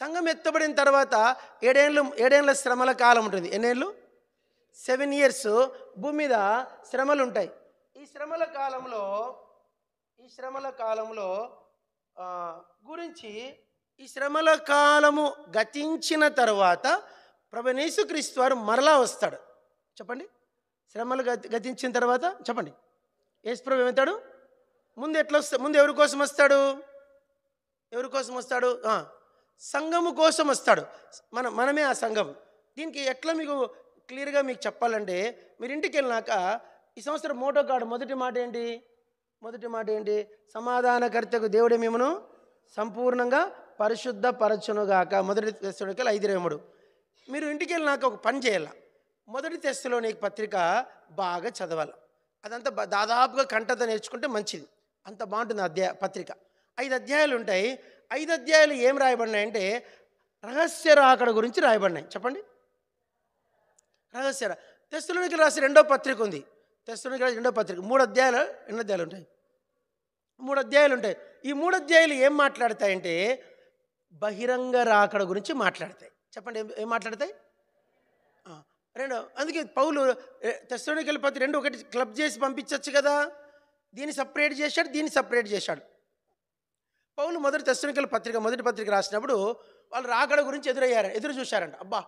సంఘం ఎత్తబడిన తర్వాత ఏడేళ్ళు ఏడేళ్ళ శ్రమల కాలం ఉంటుంది ఎన్నేళ్ళు సెవెన్ ఇయర్స్ భూమి మీద శ్రమలు ఉంటాయి ఈ శ్రమల కాలంలో ఈ శ్రమల కాలంలో గురించి ఈ శ్రమల కాలము గతించిన తర్వాత క్రీస్తు వారు మరలా వస్తాడు చెప్పండి శ్రమలు గతించిన తర్వాత చెప్పండి ఏసు ప్రభు ఏమవుతాడు ముందు ఎట్లా వస్తా ముందు ఎవరి కోసం వస్తాడు ఎవరి కోసం వస్తాడు సంఘము కోసం వస్తాడు మన మనమే ఆ సంఘం దీనికి ఎట్లా మీకు క్లియర్గా మీకు చెప్పాలంటే మీరు ఇంటికి వెళ్ళినాక ఈ సంవత్సరం మోటో కార్డు మొదటి మాట ఏంటి మొదటి మాట ఏంటి సమాధానకర్తకు దేవుడే మేమును సంపూర్ణంగా పరిశుద్ధ పరచునుగాక మొదటి తెస్తుడికి ఐదు రేముడు మీరు ఇంటికి వెళ్ళినాక ఒక పని చేయాల మొదటి నీకు పత్రిక బాగా చదవాలి అదంతా దాదాపుగా కంటత నేర్చుకుంటే మంచిది అంత బాగుంటుంది అధ్యాయ పత్రిక ఐదు అధ్యాయాలు ఉంటాయి ఐదు అధ్యాయాలు ఏం రాయబడినాయంటే రహస్య రాకడ గురించి రాయబడినాయి చెప్పండి రహస్య తెస్తులకి రాసి రెండో పత్రిక ఉంది తెస్తులకి రాసి రెండో పత్రిక మూడు అధ్యాయాలు రెండు అధ్యాయాలు ఉంటాయి మూడు అధ్యాయాలు ఉంటాయి ఈ మూడు అధ్యాయులు ఏం మాట్లాడతాయంటే బహిరంగ రాకడ గురించి మాట్లాడతాయి చెప్పండి ఏం మాట్లాడతాయి రెండు అందుకే పౌలు తెస్తులకి వెళ్ళి పత్రిక రెండు ఒకటి క్లబ్ చేసి పంపించవచ్చు కదా దీన్ని సపరేట్ చేశాడు దీన్ని సపరేట్ చేశాడు పౌలు మొదటి తెస్తునికల పత్రిక మొదటి పత్రిక రాసినప్పుడు వాళ్ళు రాకడ గురించి ఎదురయ్యారు ఎదురు చూశారంట అబ్బా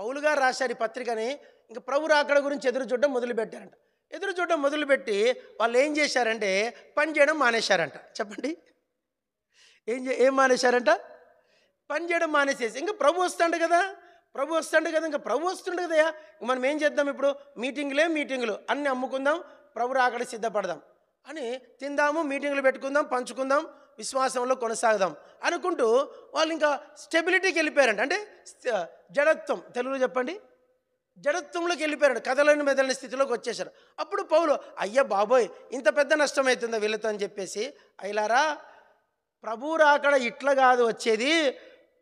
పౌలు గారు రాశారు ఈ పత్రికని ఇంకా ప్రభు రాకడ గురించి ఎదురు చూడడం మొదలుపెట్టారంట ఎదురు చూడడం మొదలుపెట్టి వాళ్ళు ఏం చేశారంటే పని చేయడం మానేశారంట చెప్పండి ఏం ఏం మానేశారంట పని చేయడం మానేసేసి ఇంకా ప్రభు వస్తాడు కదా ప్రభు వస్తాడు కదా ఇంకా ప్రభు వస్తుండు కదయా మనం ఏం చేద్దాం ఇప్పుడు మీటింగ్లే మీటింగ్లు అన్నీ అమ్ముకుందాం ప్రభు రాకడ సిద్ధపడదాం అని తిందాము మీటింగ్లు పెట్టుకుందాం పంచుకుందాం విశ్వాసంలో కొనసాగదాం అనుకుంటూ వాళ్ళు ఇంకా స్టెబిలిటీకి వెళ్ళిపోయారంట అంటే జడత్వం తెలుగులో చెప్పండి జడత్వంలోకి వెళ్ళిపోయారు కథలను మెదలని స్థితిలోకి వచ్చేసారు అప్పుడు పౌలు అయ్య బాబోయ్ ఇంత పెద్ద నష్టం అవుతుందా వీళ్ళతో అని చెప్పేసి అయ్యారా ప్రభు రాకడ ఇట్లా కాదు వచ్చేది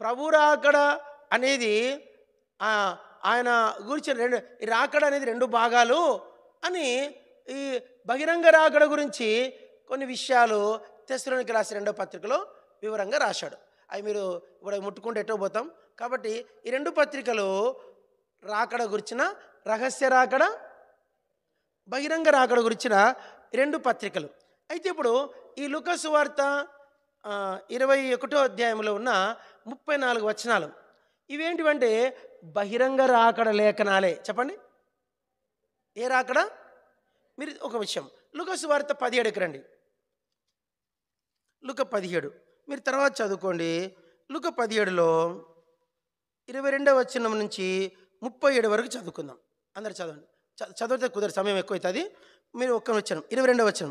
ప్రభు రాకడ అనేది ఆయన గురించి రెండు రాకడ అనేది రెండు భాగాలు అని ఈ బహిరంగ రాకడ గురించి కొన్ని విషయాలు తెస్సులోనికి రాసి రెండో పత్రికలో వివరంగా రాశాడు అవి మీరు ఇప్పుడు ముట్టుకుంటే ఎటో పోతాం కాబట్టి ఈ రెండు పత్రికలు రాకడ గురించిన రహస్య రాకడ బహిరంగ రాకడ గురించిన రెండు పత్రికలు అయితే ఇప్పుడు ఈ లుకసు వార్త ఇరవై ఒకటో అధ్యాయంలో ఉన్న ముప్పై నాలుగు వచనాలు ఇవేంటివంటే బహిరంగ రాకడ లేఖనాలే చెప్పండి ఏ రాకడా మీరు ఒక విషయం లుకసు వార్త పదిహేడుకి రండి లుక పదిహేడు మీరు తర్వాత చదువుకోండి లుక పదిహేడులో ఇరవై రెండవ వచ్చిన నుంచి ముప్పై ఏడు వరకు చదువుకుందాం అందరు చదవండి చదివితే కుదరదు సమయం ఎక్కువైతుంది మీరు ఒక్క వచ్చిన ఇరవై రెండవ వచ్చిన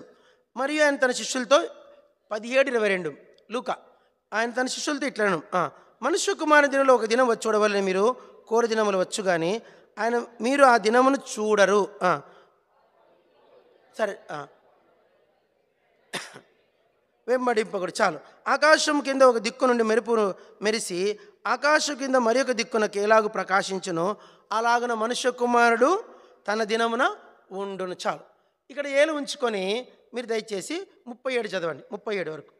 మరియు ఆయన తన శిష్యులతో పదిహేడు ఇరవై రెండు లూక ఆయన తన శిష్యులతో ఇట్లను మనుష్య కుమార దినంలో ఒక దినం వచ్చి చూడవల్లని మీరు కోరి దినములు వచ్చు కానీ ఆయన మీరు ఆ దినమును చూడరు సరే వెంబడింపకుడు చాలు ఆకాశం కింద ఒక దిక్కు నుండి మెరుపు మెరిసి ఆకాశం కింద మరి ఒక దిక్కునకు ఎలాగు ప్రకాశించును అలాగన మనుష్య కుమారుడు తన దినమున ఉండును చాలు ఇక్కడ ఏలు ఉంచుకొని మీరు దయచేసి ముప్పై ఏడు చదవండి ముప్పై ఏడు వరకు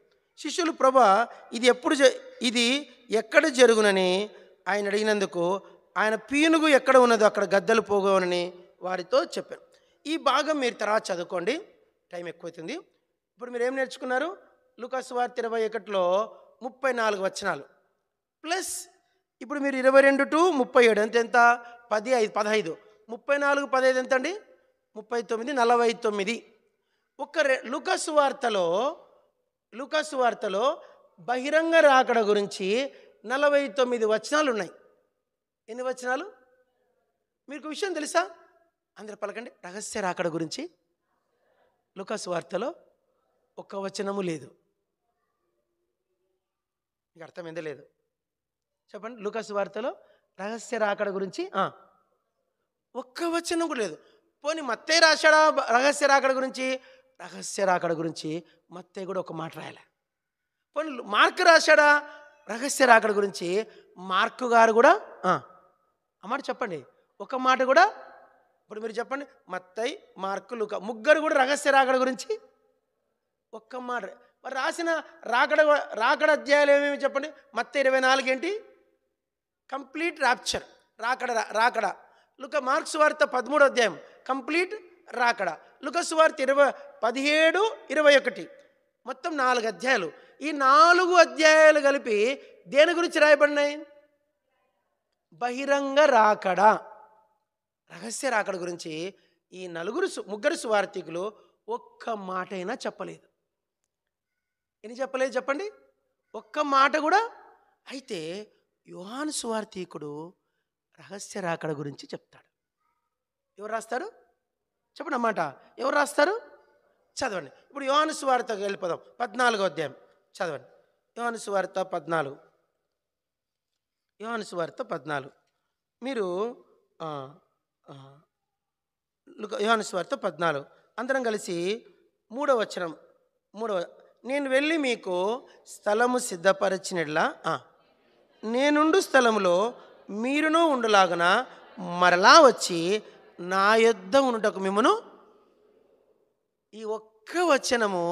శిష్యులు ప్రభా ఇది ఎప్పుడు ఇది ఎక్కడ జరుగునని ఆయన అడిగినందుకు ఆయన పీనుగు ఎక్కడ ఉన్నదో అక్కడ గద్దలు పోగోనని వారితో చెప్పాను ఈ భాగం మీరు తర్వాత చదువుకోండి టైం ఎక్కువైతుంది ఇప్పుడు మీరు ఏం నేర్చుకున్నారు లుకాస్ వార్త ఇరవై ఒకటిలో ముప్పై నాలుగు వచనాలు ప్లస్ ఇప్పుడు మీరు ఇరవై రెండు టు ముప్పై ఏడు అంత ఎంత పది ఐదు పదహైదు ముప్పై నాలుగు పదహైదు ఎంత అండి ముప్పై తొమ్మిది నలభై తొమ్మిది ఒక లుకస్ వార్తలో లుకాస్ వార్తలో బహిరంగ రాకడ గురించి నలభై తొమ్మిది వచనాలు ఉన్నాయి ఎన్ని వచనాలు మీకు విషయం తెలుసా అందరు పలకండి రహస్య రాకడ గురించి లుకాసు వార్తలో ఒక్క వచనము లేదు మీకు అర్థమైందే లేదు చెప్పండి లుకాసు వార్తలో రహస్య రాకడ గురించి ఒక్క వచనం కూడా లేదు పోనీ మత్తే రాశాడా రహస్య రాకడ గురించి రహస్య రాకడ గురించి మత్తే కూడా ఒక మాట రాయలే పోనీ మార్క్ రాశాడా రహస్య రాకడ గురించి మార్కు గారు కూడా అమ్మాట చెప్పండి ఒక మాట కూడా ఇప్పుడు మీరు చెప్పండి మత్తై మార్కులు ముగ్గురు కూడా రహస్య రాకడ గురించి ఒక్క మాట మరి రాసిన రాకడ రాకడ అధ్యాయాలు ఏమేమి చెప్పండి మత్త ఇరవై నాలుగు ఏంటి కంప్లీట్ ర్యాప్చర్ రాకడ రాకడ లుక మార్క్స్ వార్త పదమూడు అధ్యాయం కంప్లీట్ రాకడ లుకస్ వార్త ఇరవై పదిహేడు ఇరవై ఒకటి మొత్తం నాలుగు అధ్యాయాలు ఈ నాలుగు అధ్యాయాలు కలిపి దేని గురించి రాయబడినాయి బహిరంగ రాకడా రహస్య రాకడ గురించి ఈ నలుగురు ముగ్గురు సువార్థికులు ఒక్క మాట అయినా చెప్పలేదు ఎన్ని చెప్పలేదు చెప్పండి ఒక్క మాట కూడా అయితే యుహాన్ సువార్థికుడు రహస్య రాకడ గురించి చెప్తాడు ఎవరు రాస్తారు చెప్పండి అన్నమాట ఎవరు రాస్తారు చదవండి ఇప్పుడు యోహాను సువార్త వెళ్ళిపోదాం పద్నాలుగో అధ్యాయం చదవండి యోహాను సువార్త పద్నాలుగు యోహాను సువార్త పద్నాలుగు మీరు యోహాను స్వార్త పద్నాలుగు అందరం కలిసి మూడవ వచనం మూడవ నేను వెళ్ళి మీకు స్థలము సిద్ధపరచినట్లా నేనుండు స్థలంలో మీరునూ ఉండలాగన మరలా వచ్చి నా యుద్ధం ఉండటకు మిమ్మను ఈ ఒక్క వచనము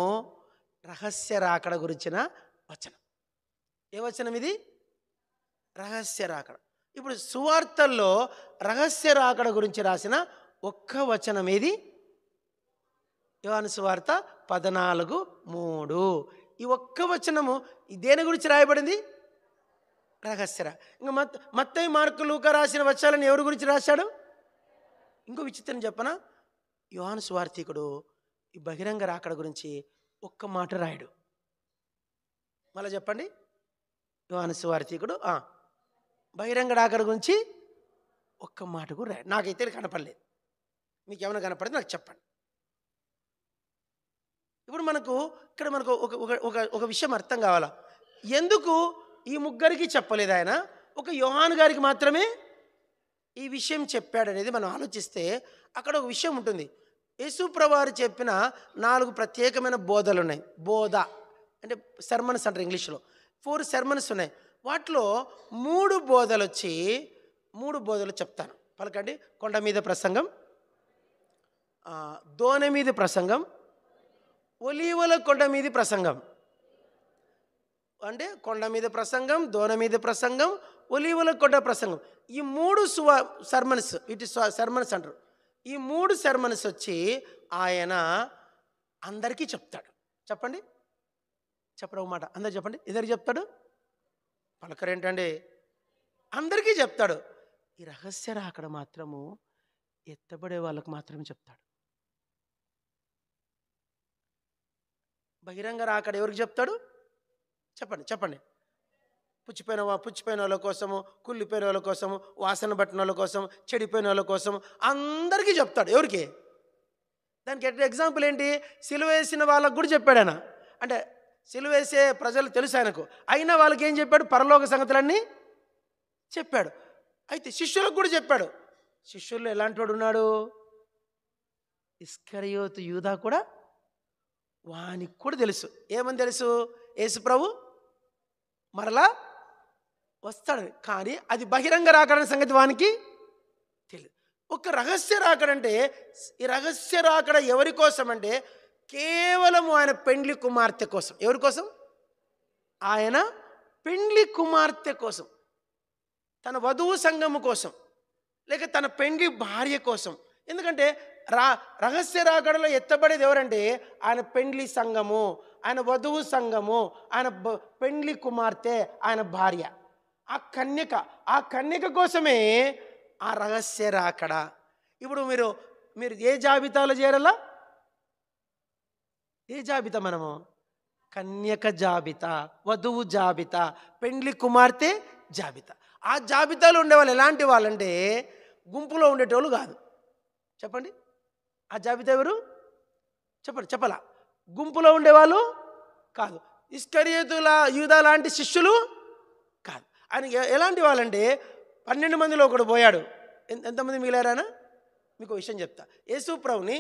రహస్య రాకడ గురించిన వచనం ఏ వచనం ఇది రహస్య రాకడ ఇప్పుడు సువార్తల్లో రహస్య రాకడ గురించి రాసిన ఒక్క వచనం ఏది యోహాను సువార్త పద్నాలుగు మూడు ఈ ఒక్క వచనము దేని గురించి రాయబడింది రహస్యరా ఇంకా మత్ మత్తయ్య మార్కులుక రాసిన వచనాలను ఎవరి గురించి రాశాడు ఇంకో విచిత్రం చెప్పనా యోహాను స్వార్థికుడు ఈ బహిరంగ రాకడ గురించి ఒక్క మాట రాయడు మళ్ళీ చెప్పండి యోహాను స్వార్థికుడు బహిరంగ డాకర్ గురించి ఒక్క మాట కూడా నాకైతే కనపడలేదు మీకు ఏమైనా కనపడితే నాకు చెప్పండి ఇప్పుడు మనకు ఇక్కడ మనకు ఒక ఒక ఒక విషయం అర్థం కావాలా ఎందుకు ఈ ముగ్గురికి చెప్పలేదు ఆయన ఒక యోహాన్ గారికి మాత్రమే ఈ విషయం చెప్పాడనేది మనం ఆలోచిస్తే అక్కడ ఒక విషయం ఉంటుంది యేసుప్రవారు చెప్పిన నాలుగు ప్రత్యేకమైన బోధలు ఉన్నాయి బోధ అంటే సెర్మన్స్ అంటారు ఇంగ్లీష్లో ఫోర్ సెర్మన్స్ ఉన్నాయి వాటిలో మూడు బోధలు వచ్చి మూడు బోధలు చెప్తాను పలకండి కొండ మీద ప్రసంగం దోణ మీద ప్రసంగం ఒలీవల కొండ మీద ప్రసంగం అంటే కొండ మీద ప్రసంగం దోణ మీద ప్రసంగం ఒలీవల కొండ ప్రసంగం ఈ మూడు సువా సర్మన్స్ ఇటు సర్మన్స్ అంటారు ఈ మూడు సర్మన్స్ వచ్చి ఆయన అందరికీ చెప్తాడు చెప్పండి చెప్పడం మాట అందరు చెప్పండి ఇద్దరు చెప్తాడు పలకరేంటండి అందరికీ చెప్తాడు ఈ రహస్య రాకడ మాత్రము ఎత్తబడే వాళ్ళకు మాత్రమే చెప్తాడు బహిరంగ రాకడ ఎవరికి చెప్తాడు చెప్పండి చెప్పండి పుచ్చిపోయిన పుచ్చిపోయిన వాళ్ళ కోసము కుళ్ళిపోయిన వాళ్ళ కోసము వాసన పట్టిన వాళ్ళ కోసం చెడిపోయిన వాళ్ళ కోసం అందరికీ చెప్తాడు ఎవరికి దానికి ఎగ్జాంపుల్ ఏంటి సిలువ వేసిన వాళ్ళకు కూడా చెప్పాడు ఆయన అంటే సిలువేసే ప్రజలు తెలుసు ఆయనకు అయినా వాళ్ళకి ఏం చెప్పాడు పరలోక సంగతులన్నీ చెప్పాడు అయితే శిష్యులకు కూడా చెప్పాడు శిష్యుల్లో ఎలాంటి వాడు ఉన్నాడు ఇస్కరియోత్ యూదా కూడా వానికి కూడా తెలుసు ఏమని తెలుసు యేసుప్రభు మరలా వస్తాడు కానీ అది బహిరంగ రాకడం సంగతి వానికి తెలియదు ఒక రహస్య రాకడంటే ఈ రహస్య రాకడ ఎవరి కోసం అంటే కేవలము ఆయన పెండ్లి కుమార్తె కోసం ఎవరి కోసం ఆయన పెండ్లి కుమార్తె కోసం తన వధువు సంఘము కోసం లేక తన పెండ్లి భార్య కోసం ఎందుకంటే రా రహస్య రాగడలో ఎత్తబడేది ఎవరంటే ఆయన పెండ్లి సంఘము ఆయన వధువు సంఘము ఆయన పెండ్లి కుమార్తె ఆయన భార్య ఆ కన్యక ఆ కన్యక కోసమే ఆ రహస్య రాకడ ఇప్పుడు మీరు మీరు ఏ జాబితాలో చేరలా ఏ జాబితా మనము కన్యక జాబితా వధువు జాబితా పెండ్లి కుమార్తె జాబితా ఆ జాబితాలో ఉండేవాళ్ళు ఎలాంటి వాళ్ళంటే గుంపులో ఉండేటోళ్ళు కాదు చెప్పండి ఆ జాబితా ఎవరు చెప్పండి చెప్పలా గుంపులో ఉండేవాళ్ళు కాదు ఇష్కరియతుల యూధ లాంటి శిష్యులు కాదు ఆయన ఎలాంటి వాళ్ళంటే పన్నెండు మందిలో ఒకడు పోయాడు ఎంతమంది మిగిలారానా మీకు విషయం చెప్తా యేసు ప్రభుని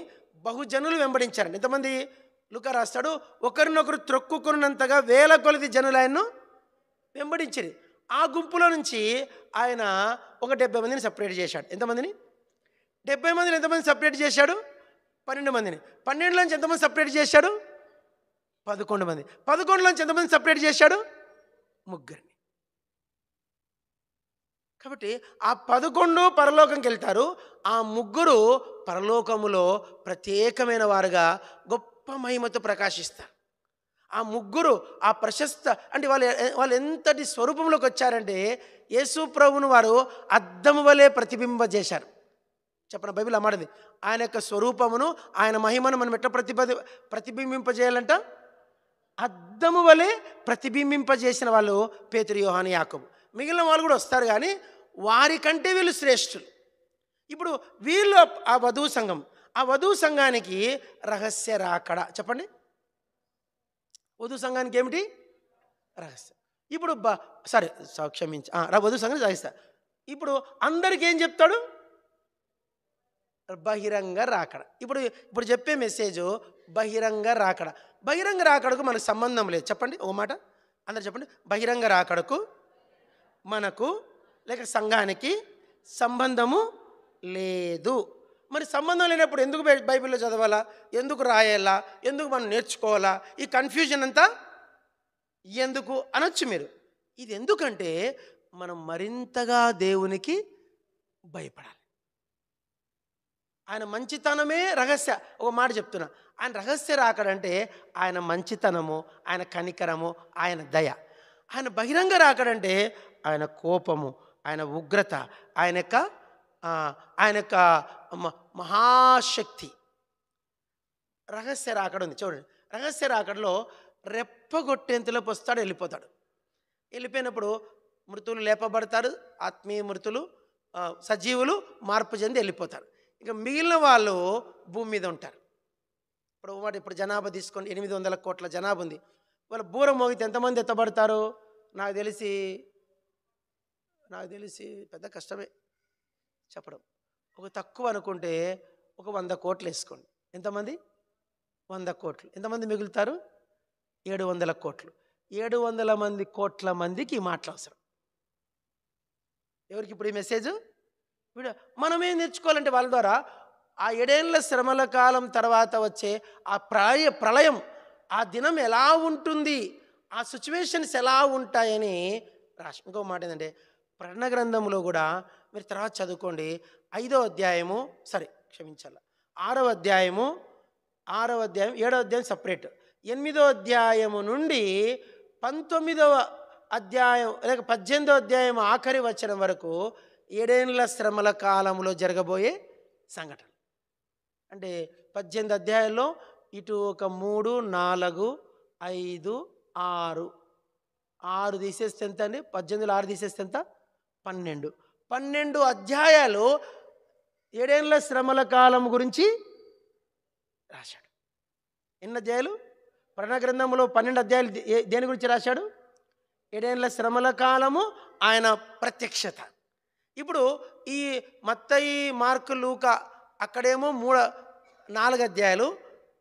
బహుజనులు వెంబడించారండి ఎంతమంది లుకా రాస్తాడు ఒకరినొకరు త్రొక్కున్నంతగా వేల కొలది జనులు ఆయన్ను వెంబడించిరి ఆ గుంపులో నుంచి ఆయన ఒక డెబ్బై మందిని సపరేట్ చేశాడు ఎంతమందిని డెబ్బై మందిని ఎంతమంది సపరేట్ చేశాడు పన్నెండు మందిని పన్నెండులో నుంచి ఎంతమంది సపరేట్ చేశాడు పదకొండు మంది పదకొండులో నుంచి ఎంతమంది సపరేట్ చేశాడు ముగ్గురిని కాబట్టి ఆ పదకొండు పరలోకంకి వెళ్తారు ఆ ముగ్గురు పరలోకములో ప్రత్యేకమైన వారుగా గొప్ప గొప్ప మహిమతో ప్రకాశిస్తారు ఆ ముగ్గురు ఆ ప్రశస్త అంటే వాళ్ళు వాళ్ళు ఎంతటి స్వరూపంలోకి వచ్చారంటే యేసు ప్రభును వారు అద్దము వలె ప్రతిబింబజేశారు చెప్పిన బైబిల్ అమ్మడది ఆయన యొక్క స్వరూపమును ఆయన మహిమను మనం ఎట్లా ప్రతిప ప్రతిబింబింపజేయాలంట అద్దము వలె ప్రతిబింబింపజేసిన వాళ్ళు పేతురు యోహాని యాకబు మిగిలిన వాళ్ళు కూడా వస్తారు కానీ వారికంటే వీళ్ళు శ్రేష్ఠులు ఇప్పుడు వీళ్ళు ఆ వధువు సంఘం ఆ వధువు సంఘానికి రహస్య రాకడ చెప్పండి వధువు సంఘానికి ఏమిటి రహస్యం ఇప్పుడు బ సరే క్షమించి వధువు సంఘం సహిస్తా ఇప్పుడు అందరికీ ఏం చెప్తాడు బహిరంగ రాకడ ఇప్పుడు ఇప్పుడు చెప్పే మెసేజ్ బహిరంగ రాకడ బహిరంగ రాకడకు మనకు సంబంధం లేదు చెప్పండి ఓ మాట అందరు చెప్పండి బహిరంగ రాకడకు మనకు లేక సంఘానికి సంబంధము లేదు మరి సంబంధం లేనప్పుడు ఎందుకు బైబిల్లో చదవాలా ఎందుకు రాయాలా ఎందుకు మనం నేర్చుకోవాలా ఈ కన్ఫ్యూజన్ అంతా ఎందుకు అనొచ్చు మీరు ఇది ఎందుకంటే మనం మరింతగా దేవునికి భయపడాలి ఆయన మంచితనమే రహస్య ఒక మాట చెప్తున్నా ఆయన రహస్య రాకడంటే ఆయన మంచితనము ఆయన కనికరము ఆయన దయ ఆయన బహిరంగ రాకడంటే ఆయన కోపము ఆయన ఉగ్రత ఆయన యొక్క ఆయన యొక్క మహాశక్తి రహస్య రాకడ ఉంది చూడండి రహస్య రాకడలో రెప్పగొట్టేంతలోపు వస్తాడు వెళ్ళిపోతాడు వెళ్ళిపోయినప్పుడు మృతులు లేపబడతారు ఆత్మీయ మృతులు సజీవులు మార్పు చెంది వెళ్ళిపోతారు ఇంకా మిగిలిన వాళ్ళు భూమి మీద ఉంటారు ఇప్పుడు వాడు ఇప్పుడు జనాభా తీసుకొని ఎనిమిది వందల కోట్ల జనాభా ఉంది వాళ్ళ బూర మోగితే ఎంతమంది ఎత్తబడతారు నాకు తెలిసి నాకు తెలిసి పెద్ద కష్టమే చెప్పడం ఒక తక్కువ అనుకుంటే ఒక వంద కోట్లు వేసుకోండి ఎంతమంది వంద కోట్లు ఎంతమంది మిగులుతారు ఏడు వందల కోట్లు ఏడు వందల మంది కోట్ల మందికి ఈ మాటలు అవసరం ఎవరికి ఇప్పుడు ఈ మెసేజ్ వీడు మనమేం నేర్చుకోవాలంటే వాళ్ళ ద్వారా ఆ ఏడేళ్ల శ్రమల కాలం తర్వాత వచ్చే ఆ ప్రళయ ప్రళయం ఆ దినం ఎలా ఉంటుంది ఆ సిచ్యువేషన్స్ ఎలా ఉంటాయని రాష్ట్రం ఇంకో మాట ఏంటంటే ప్రణ గ్రంథంలో కూడా మీరు తర్వాత చదువుకోండి ఐదో అధ్యాయము సరే క్షమించాల ఆరో అధ్యాయము ఆరో అధ్యాయం ఏడో అధ్యాయం సపరేట్ ఎనిమిదో అధ్యాయము నుండి పంతొమ్మిదవ అధ్యాయం లేక పద్దెనిమిదో అధ్యాయం ఆఖరి వచ్చిన వరకు ఏడేళ్ళ శ్రమల కాలంలో జరగబోయే సంఘటన అంటే పద్దెనిమిది అధ్యాయంలో ఇటు ఒక మూడు నాలుగు ఐదు ఆరు ఆరు తీసేస్తే ఎంత అండి పద్దెనిమిదిలో ఆరు తీసేస్తే ఎంత పన్నెండు పన్నెండు అధ్యాయాలు ఏడేళ్ల శ్రమల కాలం గురించి రాశాడు ఎన్ని అధ్యాయాలు ప్రణ గ్రంథంలో పన్నెండు అధ్యాయాలు దేని గురించి రాశాడు ఏడేళ్ల శ్రమల కాలము ఆయన ప్రత్యక్షత ఇప్పుడు ఈ మత్తయి మార్కు లూక అక్కడేమో మూడు నాలుగు అధ్యాయాలు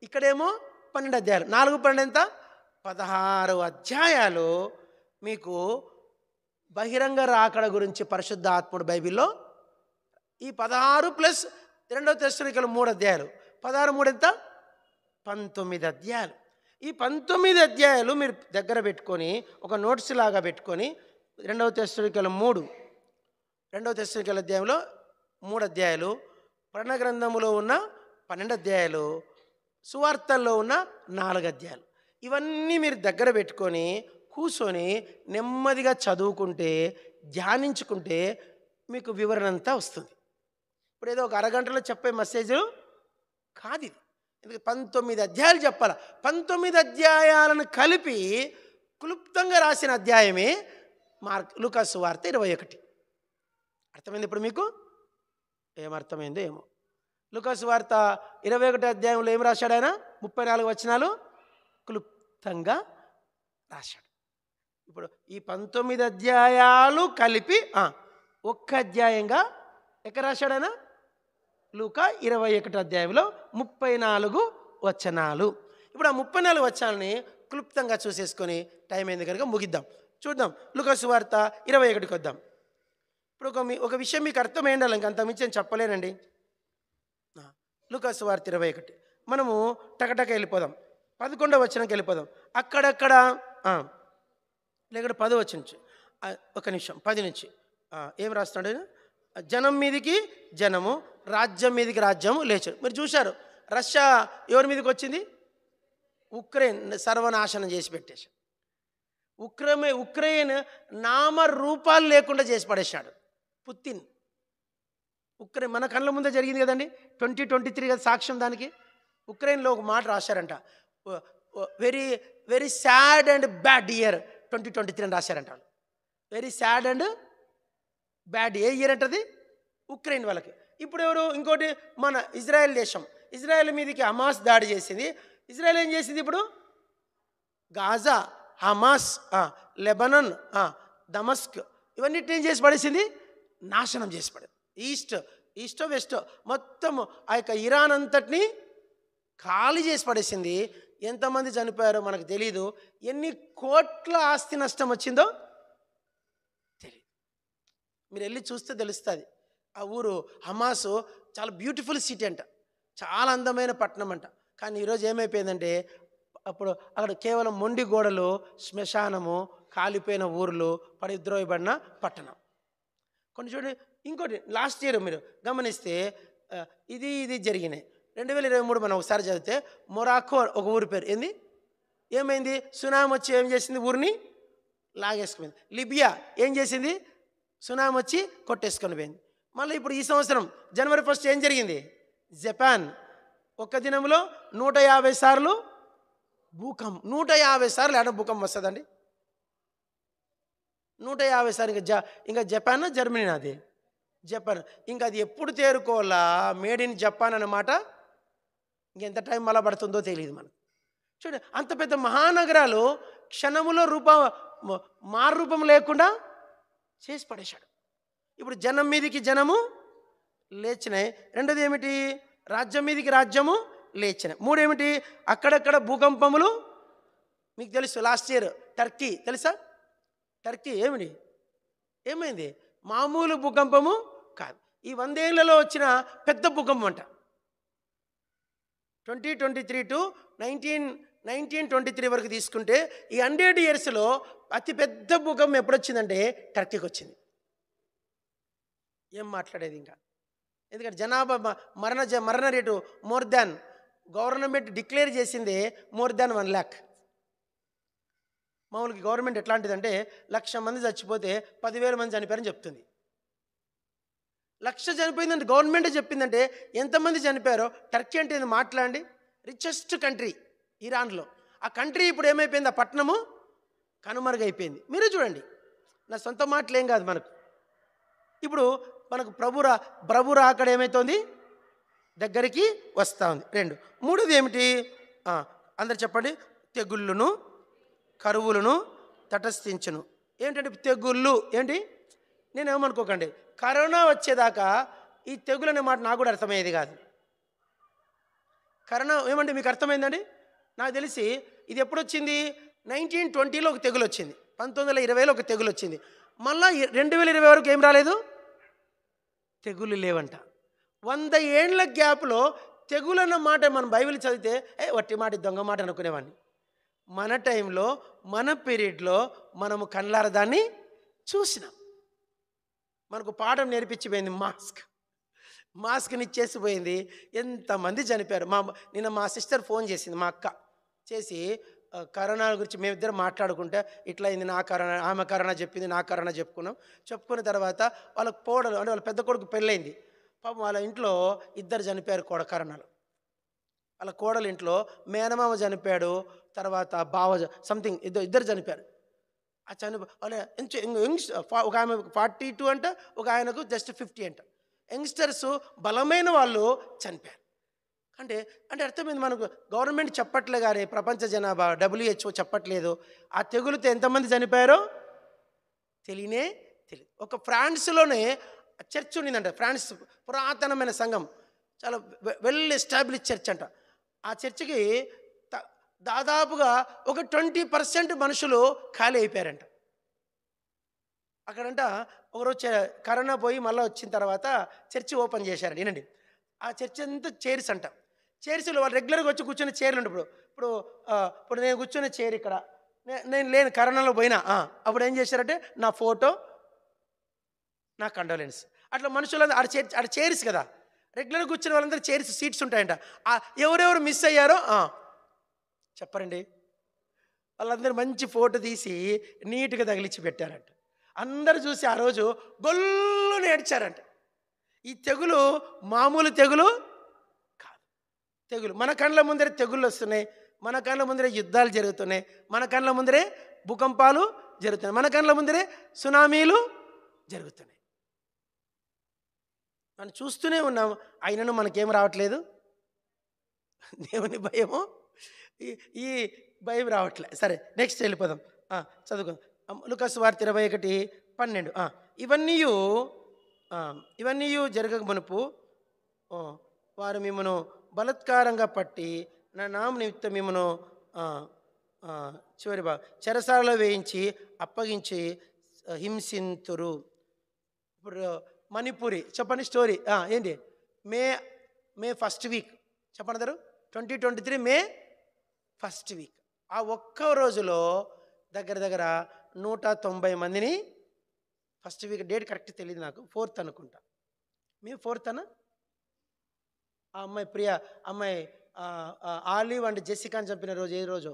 ఇక్కడేమో పన్నెండు అధ్యాయాలు నాలుగు పన్నెండు ఎంత పదహారు అధ్యాయాలు మీకు బహిరంగ రాకడ గురించి పరిశుద్ధ ఆత్ముడు బైబిల్లో ఈ పదహారు ప్లస్ రెండవ తెస్తరికలు మూడు అధ్యాయాలు పదహారు మూడు ఎంత పంతొమ్మిది అధ్యాయాలు ఈ పంతొమ్మిది అధ్యాయాలు మీరు దగ్గర పెట్టుకొని ఒక నోట్స్ లాగా పెట్టుకొని రెండవ తెస్తరికలు మూడు రెండవ తెస్తరికల అధ్యాయంలో మూడు అధ్యాయాలు ప్రణ గ్రంథంలో ఉన్న పన్నెండు అధ్యాయాలు సువార్తల్లో ఉన్న నాలుగు అధ్యాయాలు ఇవన్నీ మీరు దగ్గర పెట్టుకొని కూర్చొని నెమ్మదిగా చదువుకుంటే ధ్యానించుకుంటే మీకు వివరణ అంతా వస్తుంది ఇప్పుడు ఏదో ఒక అరగంటలో చెప్పే మెసేజ్ కాదు ఇది ఎందుకంటే పంతొమ్మిది అధ్యాయాలు చెప్పాలి పంతొమ్మిది అధ్యాయాలను కలిపి క్లుప్తంగా రాసిన అధ్యాయమే మార్క్ లుకాస్ వార్త ఇరవై ఒకటి అర్థమైంది ఇప్పుడు మీకు ఏమర్థమైందో ఏమో లుకాస్ వార్త ఇరవై ఒకటి అధ్యాయంలో ఏం రాశాడు ఆయన ముప్పై నాలుగు వచనాలు క్లుప్తంగా రాశాడు ఇప్పుడు ఈ పంతొమ్మిది అధ్యాయాలు కలిపి ఒక్క అధ్యాయంగా ఎక్కడ రాశాడైనా లూక ఇరవై ఒకటి అధ్యాయంలో ముప్పై నాలుగు వచనాలు ఇప్పుడు ఆ ముప్పై నాలుగు వచనాలని క్లుప్తంగా చూసేసుకొని టైం అయింది కనుక ముగిద్దాం చూద్దాం లుక సువార్త ఇరవై ఒకటికి వద్దాం ఇప్పుడు ఒక మీ ఒక విషయం మీకు అర్థమై ఉండాలి ఇంక అంతకుమించి నేను చెప్పలేనండి లుక సువార్త ఇరవై ఒకటి మనము టకటక వెళ్ళిపోదాం పదకొండవ వచనంకి వెళ్ళిపోదాం అక్కడక్కడ లేక పదవచ్చు వచ్చి నుంచి ఒక నిమిషం పది నుంచి ఏం రాస్తున్నాడు జనం మీదికి జనము రాజ్యం మీదికి రాజ్యము లేచాడు మీరు చూశారు రష్యా ఎవరి మీదకి వచ్చింది ఉక్రెయిన్ సర్వనాశనం చేసి పెట్టేసి ఉక్రమే ఉక్రెయిన్ నామ రూపాలు లేకుండా చేసి పడేశాడు పుతిన్ ఉక్రెయిన్ మన కళ్ళ ముందే జరిగింది కదండి ట్వంటీ ట్వంటీ త్రీ కదా సాక్ష్యం దానికి ఉక్రెయిన్లో ఒక మాట రాశారంట very very sad and bad year twenty twenty three అని రాశారంట వాళ్ళు very sad and bad a year అంటది ఉక్రెయిన్ వాళ్ళకి ఇప్పుడు ఎవరు ఇంకోటి మన ఇజ్రాయెల్ దేశం ఇజ్రాయెల్ మీదకి హమాస్ దాడి చేసింది ఇజ్రాయెల్ ఏం చేసింది ఇప్పుడు గాజా హమాస్ లెబనన్ దమస్క్ ఇవన్నీ ఏం చేసి పడేసింది నాశనం చేసి పడేది ఈస్ట్ ఈస్టో వెస్ట్ మొత్తం ఆ యొక్క ఇరాన్ అంతటిని ఖాళీ చేసి పడేసింది ఎంతమంది చనిపోయారో మనకు తెలీదు ఎన్ని కోట్ల ఆస్తి నష్టం వచ్చిందో తెలియదు మీరు వెళ్ళి చూస్తే తెలుస్తుంది ఆ ఊరు హమాసు చాలా బ్యూటిఫుల్ సిటీ అంట చాలా అందమైన పట్టణం అంట కానీ ఈరోజు ఏమైపోయిందంటే అప్పుడు అక్కడ కేవలం మొండి గోడలు శ్మశానము కాలిపోయిన ఊర్లు పడిద్రోయబడిన పట్టణం కొన్ని చూడండి ఇంకోటి లాస్ట్ ఇయర్ మీరు గమనిస్తే ఇది ఇది జరిగినాయి రెండు వేల ఇరవై మూడు మనం ఒకసారి చదివితే మొరాకో ఒక ఊరి పేరు ఏంది ఏమైంది సునామీ వచ్చి ఏం చేసింది ఊరిని లాగేసుకుపోయింది లిబియా ఏం చేసింది సునామీ వచ్చి కొట్టేసుకొని పోయింది మళ్ళీ ఇప్పుడు ఈ సంవత్సరం జనవరి ఫస్ట్ ఏం జరిగింది జపాన్ ఒక్క దినంలో నూట యాభై సార్లు భూకంపం నూట యాభై సార్లు ఏడ భూకంపం వస్తుందండి నూట యాభై సార్లు ఇంకా జ ఇంకా జపాన్ జర్మనీ నాది జపాన్ ఇంకా అది ఎప్పుడు తేరుకోవాలా మేడ్ ఇన్ జపాన్ అన్నమాట ఇంకెంత టైం మళ్ళా పడుతుందో తెలియదు మనకు చూడండి అంత పెద్ద మహానగరాలు క్షణములో రూప మారూపం లేకుండా చేసి పడేశాడు ఇప్పుడు జనం మీదికి జనము లేచినాయి రెండోది ఏమిటి రాజ్యం మీదికి రాజ్యము లేచినాయి మూడేమిటి అక్కడక్కడ భూకంపములు మీకు తెలుసు లాస్ట్ ఇయర్ టర్కీ తెలుసా టర్కీ ఏమిటి ఏమైంది మామూలు భూకంపము కాదు ఈ వందేళ్లలో వచ్చిన పెద్ద భూకంపం అంటారు twenty twenty three to nineteen nineteen twenty three వరకు తీసుకుంటే ఈ హండ్రెడ్ ఇయర్స్లో అతిపెద్ద భూకంపం ఎప్పుడొచ్చిందంటే టర్కీకి వచ్చింది ఏం మాట్లాడేది ఇంకా ఎందుకంటే జనాభా మరణ మరణ rate more than government declare చేసింది మోర్ దాన్ వన్ ల్యాక్ మామూలుగా గవర్నమెంట్ ఎట్లాంటిదంటే లక్ష మంది చచ్చిపోతే పదివేల మంది చనిపోయారని చెప్తుంది లక్ష చనిపోయిందంటే గవర్నమెంట్ చెప్పిందంటే ఎంతమంది చనిపోయారో టర్కీ అంటే నేను మాట్లాడండి రిచెస్ట్ కంట్రీ ఇరాన్లో ఆ కంట్రీ ఇప్పుడు ఏమైపోయింది ఆ పట్టణము కనుమరుగైపోయింది మీరే చూడండి నా సొంత మాటలేం కాదు మనకు ఇప్పుడు మనకు ప్రభుర ప్రభుర అక్కడ ఏమవుతోంది దగ్గరికి వస్తూ ఉంది రెండు మూడోది ఏమిటి అందరు చెప్పండి తెగుళ్ళును కరువులను తటస్థించును ఏంటంటే తెగుళ్ళు ఏంటి నేనేమనుకోకండి కరోనా వచ్చేదాకా ఈ తెగులు అనే మాట నాకు కూడా అర్థమయ్యేది కాదు కరోనా ఏమండి మీకు అర్థమైందండి నాకు తెలిసి ఇది ఎప్పుడు వచ్చింది నైన్టీన్ ట్వంటీలో ఒక తెగులు వచ్చింది పంతొమ్మిది వందల ఇరవైలో ఒక తెగులు వచ్చింది మళ్ళీ రెండు వేల ఇరవై వరకు ఏం రాలేదు తెగులు లేవంట వంద ఏండ్ల గ్యాప్లో తెగులు అన్న మాట మనం బైబిల్ చదివితే ఏ వట్టి మాట దొంగ మాట అనుకునేవాడిని మన టైంలో మన పీరియడ్లో మనము కళ్ళార చూసినాం మనకు పాఠం నేర్పించిపోయింది మాస్క్ మాస్క్ని ఇచ్చేసిపోయింది ఎంతమంది చనిపోయారు మా నిన్న మా సిస్టర్ ఫోన్ చేసింది మా అక్క చేసి కరోనా గురించి మేమిద్దరం మాట్లాడుకుంటే ఇట్లా అయింది నా కరోనా ఆమె కరోనా చెప్పింది నా కరోనా చెప్పుకున్నాం చెప్పుకున్న తర్వాత వాళ్ళకి పోడలు అంటే వాళ్ళ పెద్ద కొడుకు పెళ్ళైంది పాపం వాళ్ళ ఇంట్లో ఇద్దరు చనిపోయారు కోడ కరోనాలు వాళ్ళ కోడలు ఇంట్లో మేనమామ చనిపోయాడు తర్వాత బావ సంథింగ్ ఇద్దరు ఇద్దరు చనిపోయారు ఆ చనిపోలే యంగ్స్ ఒక ఆమె ఫార్టీ టూ అంట ఒక ఆయనకు జస్ట్ ఫిఫ్టీ అంట యంగ్స్టర్స్ బలమైన వాళ్ళు చనిపోయారు అంటే అంటే అర్థమైంది మనకు గవర్నమెంట్ చెప్పట్లే కానీ ప్రపంచ జనాభా డబ్ల్యూహెచ్ఓ చెప్పట్లేదు ఆ తెగులుతో ఎంతమంది చనిపోయారో తెలియనే తెలియదు ఒక ఫ్రాన్స్లోనే చర్చ్ ఉండిందంట ఫ్రాన్స్ పురాతనమైన సంఘం చాలా వెల్ ఎస్టాబ్లిష్ చర్చ్ అంట ఆ చర్చికి దాదాపుగా ఒక ట్వంటీ పర్సెంట్ మనుషులు ఖాళీ అయిపోయారంట అక్కడంట ఒకరోజు కరోనా పోయి మళ్ళీ వచ్చిన తర్వాత చర్చి ఓపెన్ చేశారు ఏనండి ఆ చర్చి అంతా చైర్స్ అంట చైర్స్లో వాళ్ళు రెగ్యులర్గా వచ్చి కూర్చున్న చైర్లు ఇప్పుడు ఇప్పుడు ఇప్పుడు నేను కూర్చున్న చైర్ ఇక్కడ నేను లేను కరోనాలో పోయినా అప్పుడు ఏం చేశారంటే నా ఫోటో నా కండోలెన్స్ అట్లా మనుషులు ఆడ చేర్ ఆడ చైర్స్ కదా రెగ్యులర్గా కూర్చున్న వాళ్ళందరూ చైర్స్ సీట్స్ ఉంటాయంట ఎవరెవరు మిస్ అయ్యారో చెప్పరండి వాళ్ళందరూ మంచి ఫోటో తీసి నీట్గా తగిలిచ్చి పెట్టారంట అందరు చూసి ఆ రోజు గొల్లు నేడ్చారంట ఈ తెగులు మామూలు తెగులు కాదు తెగులు మన కళ్ళ ముందరే తెగుళ్ళు వస్తున్నాయి మన కళ్ళ ముందరే యుద్ధాలు జరుగుతున్నాయి మన కళ్ళ ముందరే భూకంపాలు జరుగుతున్నాయి మన కళ్ళ ముందరే సునామీలు జరుగుతున్నాయి మనం చూస్తూనే ఉన్నాం అయినను మనకేం రావట్లేదు దేవుని భయము ఈ భయం రావట్లే సరే నెక్స్ట్ వెళ్ళిపోదాం చదువుకుందాం లుకస్ వార్త ఇరవై ఒకటి పన్నెండు ఇవన్నీ ఇవన్నీ జరగక మునుపు వారు మిమ్మను బలత్కారంగా పట్టి నా నామ నిమిత్తం మిమ్మను చివరి బా చెరసాలలో వేయించి అప్పగించి హింసింతురు ఇప్పుడు మణిపూరి చెప్పండి స్టోరీ ఏంటి మే మే ఫస్ట్ వీక్ చెప్పండి twenty twenty three May first week ఆ ఒక్క రోజులో దగ్గర దగ్గర నూట తొంభై మందిని ఫస్ట్ వీక్ డేట్ కరెక్ట్ తెలియదు నాకు ఫోర్త్ అనుకుంటా మీ ఫోర్త్ అన్న ఆ అమ్మాయి ప్రియ అమ్మాయి ఆలివ్ అండ్ అని చంపిన రోజు ఏ రోజు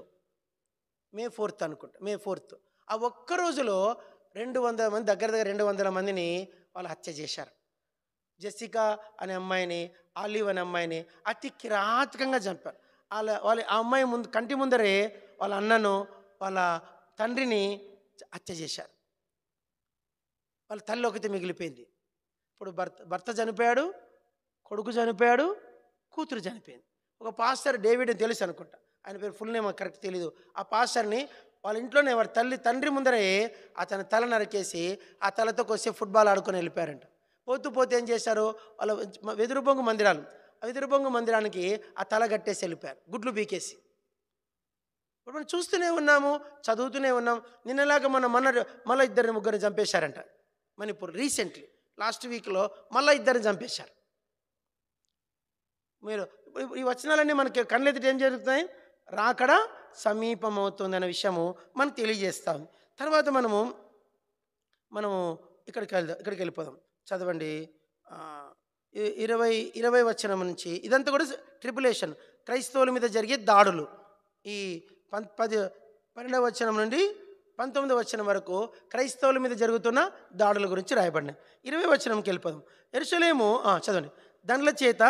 మే ఫోర్త్ అనుకుంటా మే ఫోర్త్ ఆ ఒక్క రోజులో రెండు వందల మంది దగ్గర దగ్గర రెండు వందల మందిని వాళ్ళు హత్య చేశారు జెస్సికా అనే అమ్మాయిని ఆలివ్ అనే అమ్మాయిని అతి కిరాతకంగా చంపారు వాళ్ళ వాళ్ళ ఆ అమ్మాయి ముందు కంటి ముందరే వాళ్ళ అన్నను వాళ్ళ తండ్రిని హత్య చేశారు వాళ్ళ తల్లి ఒకటి మిగిలిపోయింది ఇప్పుడు భర్త భర్త చనిపోయాడు కొడుకు చనిపోయాడు కూతురు చనిపోయింది ఒక పాస్టర్ డేవిడ్ అని తెలుసు అనుకుంటా ఆయన పేరు ఫుల్ నేమ్ కరెక్ట్ తెలీదు ఆ పాస్టర్ని వాళ్ళ ఇంట్లోనే వాడి తల్లి తండ్రి ముందరే అతని తల నరికేసి ఆ తలతో కొసే ఫుట్బాల్ ఆడుకొని వెళ్ళిపోయారంట పోతూ పోతే ఏం చేశారు వాళ్ళ వెదురు బొంగు మందిరాలు విదురుబొంగు మందిరానికి ఆ తల గట్టేసి వెళ్ళిపోయారు గుడ్లు బీకేసి ఇప్పుడు మనం చూస్తూనే ఉన్నాము చదువుతూనే ఉన్నాం నిన్నలాగా మన మన మళ్ళీ ఇద్దరిని ముగ్గురిని చంపేశారంట మణిపూర్ రీసెంట్లీ లాస్ట్ వీక్లో మళ్ళీ ఇద్దరిని చంపేశారు మీరు ఈ వచనాలన్నీ మనకి కళ్ళెత్తిటి ఏం జరుగుతున్నాయి రాకడ సమీపమవుతుంది అనే విషయము మనకు తెలియజేస్తాం తర్వాత మనము మనము ఇక్కడికి వెళ్దాం ఇక్కడికి వెళ్ళిపోదాం చదవండి ఇరవై ఇరవై వచనం నుంచి ఇదంతా కూడా ట్రిపులేషన్ క్రైస్తవుల మీద జరిగే దాడులు ఈ పం పది పన్నెండవ వచ్చనం నుండి పంతొమ్మిదవ వచనం వరకు క్రైస్తవుల మీద జరుగుతున్న దాడుల గురించి రాయబడినాయి ఇరవై వచనంకి వెళ్ళిపోదాం ఎరుసలేము చదవండి దాంట్ల చేత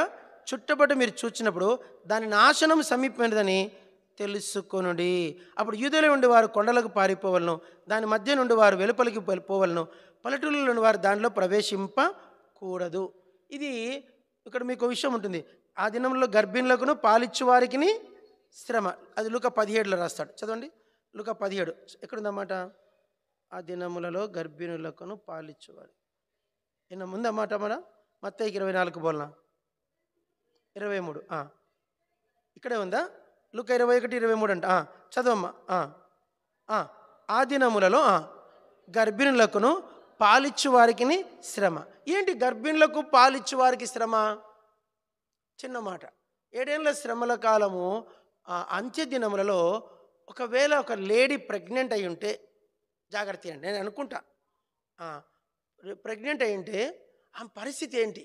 చుట్టబడి మీరు చూచినప్పుడు దాని నాశనం సమీపమైనదని తెలుసుకొనుడి అప్పుడు యూదులో ఉండి వారు కొండలకు పారిపోవలను దాని మధ్య నుండి వారు వెలుపలికి పోవలను పల్లెటూళ్ళలో వారు దానిలో ప్రవేశింపకూడదు ఇది ఇక్కడ మీకు విషయం ఉంటుంది ఆ దినంలో గర్భిణులకును పాలిచ్చు వారికి శ్రమ అది లుక పదిహేడులో రాస్తాడు చదవండి లుక పదిహేడు ఎక్కడుందన్నమాట ఆ దినములలో గర్భిణులకును పాలిచ్చువారు నిన్న ముందన్నమాట మన మత్తయ్యకి ఇరవై నాలుగు బోల్నా ఇరవై మూడు ఇక్కడే ఉందా లుక ఇరవై ఒకటి ఇరవై మూడు అంట చదవమ్మా ఆ దినములలో గర్భిణులకును పాలిచ్చు వారికి శ్రమ ఏంటి గర్భిణులకు పాలిచ్చు వారికి శ్రమ చిన్న మాట ఏడేళ్ల శ్రమల కాలము అంత్యదినములలో ఒకవేళ ఒక లేడీ ప్రెగ్నెంట్ అయి ఉంటే జాగ్రత్త అండి నేను అనుకుంటా ప్రెగ్నెంట్ అయి ఉంటే ఆమె పరిస్థితి ఏంటి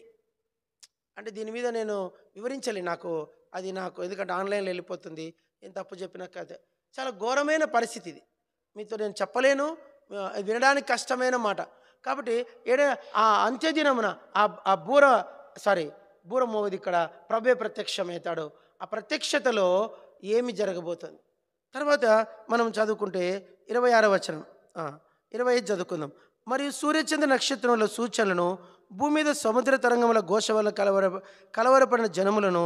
అంటే దీని మీద నేను వివరించాలి నాకు అది నాకు ఎందుకంటే ఆన్లైన్లో వెళ్ళిపోతుంది నేను తప్పు చెప్పినా కాదు చాలా ఘోరమైన పరిస్థితి ఇది మీతో నేను చెప్పలేను వినడానికి కష్టమైన మాట కాబట్టి ఏడ ఆ అంత్యదినమున ఆ బూర సారీ బూర మోవది ఇక్కడ ప్రభే ప్రత్యక్షమవుతాడు ఆ ప్రత్యక్షతలో ఏమి జరగబోతుంది తర్వాత మనం చదువుకుంటే ఇరవై ఆరో వచనం ఇరవై ఐదు చదువుకుందాం మరియు సూర్యచంద్ర నక్షత్రముల సూచనలను భూమి మీద సముద్ర తరంగముల ఘోష వల్ల కలవర కలవరపడిన జనములను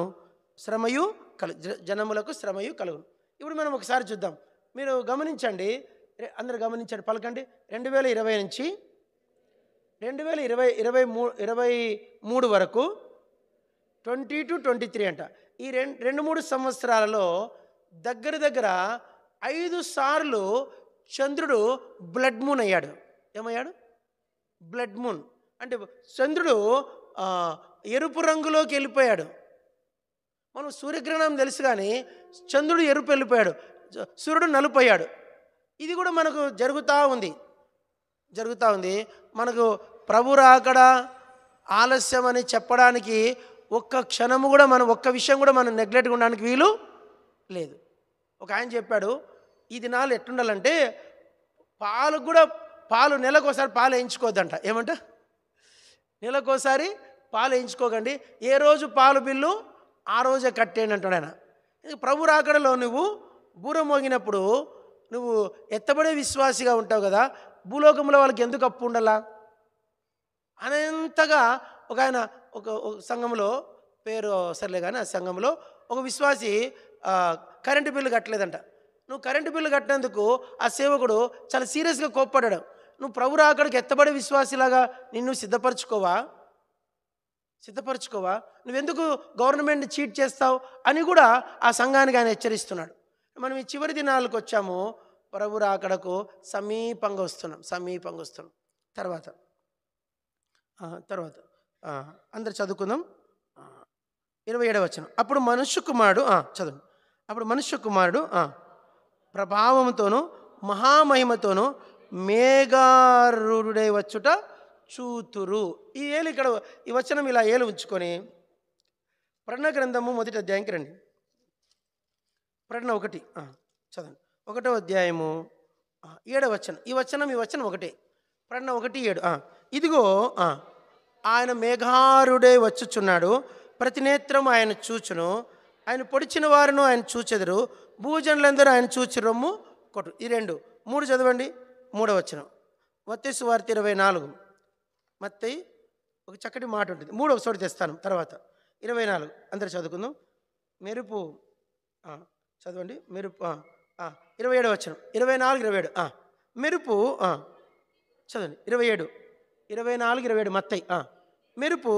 శ్రమయు కల జనములకు శ్రమయు కలుగును ఇప్పుడు మనం ఒకసారి చూద్దాం మీరు గమనించండి అందరు గమనించండి పలకండి రెండు వేల ఇరవై నుంచి రెండు వేల ఇరవై ఇరవై మూ ఇరవై మూడు వరకు ట్వంటీ టు ట్వంటీ త్రీ అంట ఈ రెండు రెండు మూడు సంవత్సరాలలో దగ్గర దగ్గర ఐదు సార్లు చంద్రుడు బ్లడ్ మూన్ అయ్యాడు ఏమయ్యాడు బ్లడ్ మూన్ అంటే చంద్రుడు ఎరుపు రంగులోకి వెళ్ళిపోయాడు మనం సూర్యగ్రహణం తెలుసు కానీ చంద్రుడు ఎరుపు వెళ్ళిపోయాడు సూర్యుడు నలుపు అయ్యాడు ఇది కూడా మనకు జరుగుతూ ఉంది జరుగుతూ ఉంది మనకు ప్రభు రాకడ ఆలస్యం అని చెప్పడానికి ఒక్క క్షణము కూడా మనం ఒక్క విషయం కూడా మనం నెగ్లెక్ట్ ఉండడానికి వీలు లేదు ఒక ఆయన చెప్పాడు ఈ దినాలు ఎట్టుండాలంటే పాలు కూడా పాలు నెలకు ఒకసారి పాలు వేయించుకోవద్దంట ఏమంట నెలకు ఒకసారి పాలు వేయించుకోకండి ఏ రోజు పాలు బిల్లు ఆ రోజే కట్టేయండి అంటాడు ఆయన ప్రభు రాకడలో నువ్వు బూర మోగినప్పుడు నువ్వు ఎత్తబడే విశ్వాసిగా ఉంటావు కదా భూలోకంలో వాళ్ళకి ఎందుకు అప్పు ఉండాలా అనంతగా ఒక ఆయన ఒక సంఘంలో పేరు సర్లే కానీ ఆ సంఘంలో ఒక విశ్వాసి కరెంటు బిల్లు కట్టలేదంట నువ్వు కరెంటు బిల్లు కట్టినందుకు ఆ సేవకుడు చాలా సీరియస్గా కోప్పడాడు నువ్వు ప్రభు అక్కడికి ఎత్తబడే విశ్వాసిలాగా నిన్ను సిద్ధపరచుకోవా సిద్ధపరచుకోవా నువ్వెందుకు గవర్నమెంట్ చీట్ చేస్తావు అని కూడా ఆ సంఘానికి ఆయన హెచ్చరిస్తున్నాడు మనం ఈ చివరి దినాలకు వచ్చాము ప్రభు రాకడకు సమీపంగా వస్తున్నాం సమీపంగా వస్తున్నాం తర్వాత తర్వాత అందరు చదువుకుందాం ఇరవై వచ్చిన అప్పుడు మనుష్య కుమారుడు చదువు అప్పుడు మనుష్య కుమారుడు ప్రభావంతోనూ మహామహిమతోనూ మేఘారుడే వచ్చుట చూతురు ఈ ఏలు ఇక్కడ ఈ వచనం ఇలా ఏలు ఉంచుకొని ప్రణ గ్రంథము మొదటి అధ్యాయంకి రండి ప్రణ ఒకటి చదవండి ఒకటో అధ్యాయము ఏడవ వచనం ఈ వచనం ఈ వచనం ఒకటే ప్రణ ఒకటి ఏడు ఇదిగో ఆయన మేఘారుడే వచ్చుచున్నాడు ప్రతి నేత్రం ఆయన చూచును ఆయన పొడిచిన వారును ఆయన చూచెదరు భూజనులందరూ ఆయన చూచి రొమ్ము కొట్టు ఈ రెండు మూడు చదవండి మూడవ వచనం మత్తేసు వార్త ఇరవై నాలుగు మత్తయి ఒక చక్కటి మాట ఉంటుంది మూడవ చోటు తెస్తాను తర్వాత ఇరవై నాలుగు అందరు చదువుకుందాం మెరుపు చదవండి మెరుపు ఇరవై ఏడు వచ్చిన ఇరవై నాలుగు ఇరవై ఏడు మెరుపు చదవండి ఇరవై ఏడు ఇరవై నాలుగు ఇరవై ఏడు మత్తై మెరుపు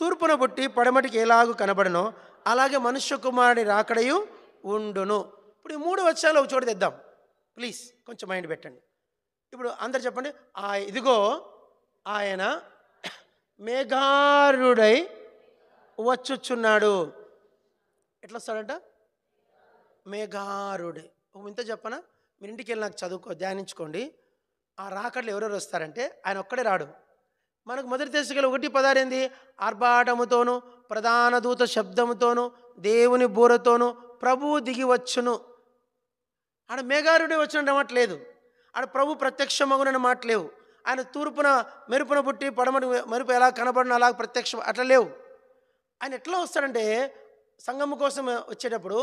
తూర్పున పుట్టి పడమటికి ఎలాగూ కనబడనో అలాగే మనుష్య కుమారుడి రాకడయు ఉండును ఇప్పుడు ఈ మూడు వచ్చాలు ఒక చోటు తెద్దాం ప్లీజ్ కొంచెం మైండ్ పెట్టండి ఇప్పుడు అందరు చెప్పండి ఆ ఇదిగో ఆయన మేఘారుడై వచ్చుచున్నాడు ఎట్లా వస్తాడంట మేఘారుడే ఇంత చెప్పనా మీరు ఇంటికి వెళ్ళి నాకు చదువుకో ధ్యానించుకోండి ఆ రాకట్లు ఎవరెవరు వస్తారంటే ఆయన ఒక్కడే రాడు మనకు మొదటి తెలుసుకెళ్ళి ఒకటి పదారేంది ఆర్భాటముతోనూ ప్రధాన దూత శబ్దముతోనూ దేవుని బూరతోనూ ప్రభువు దిగి వచ్చును ఆడ మేఘారుడే వచ్చిన మాట లేదు ఆడ ప్రభు ప్రత్యక్ష మగునన్న మాట లేవు ఆయన తూర్పున మెరుపున పుట్టి పడమటి మెరుపు ఎలా కనబడిన అలా ప్రత్యక్ష అట్లా లేవు ఆయన ఎట్లా వస్తాడంటే సంఘం కోసం వచ్చేటప్పుడు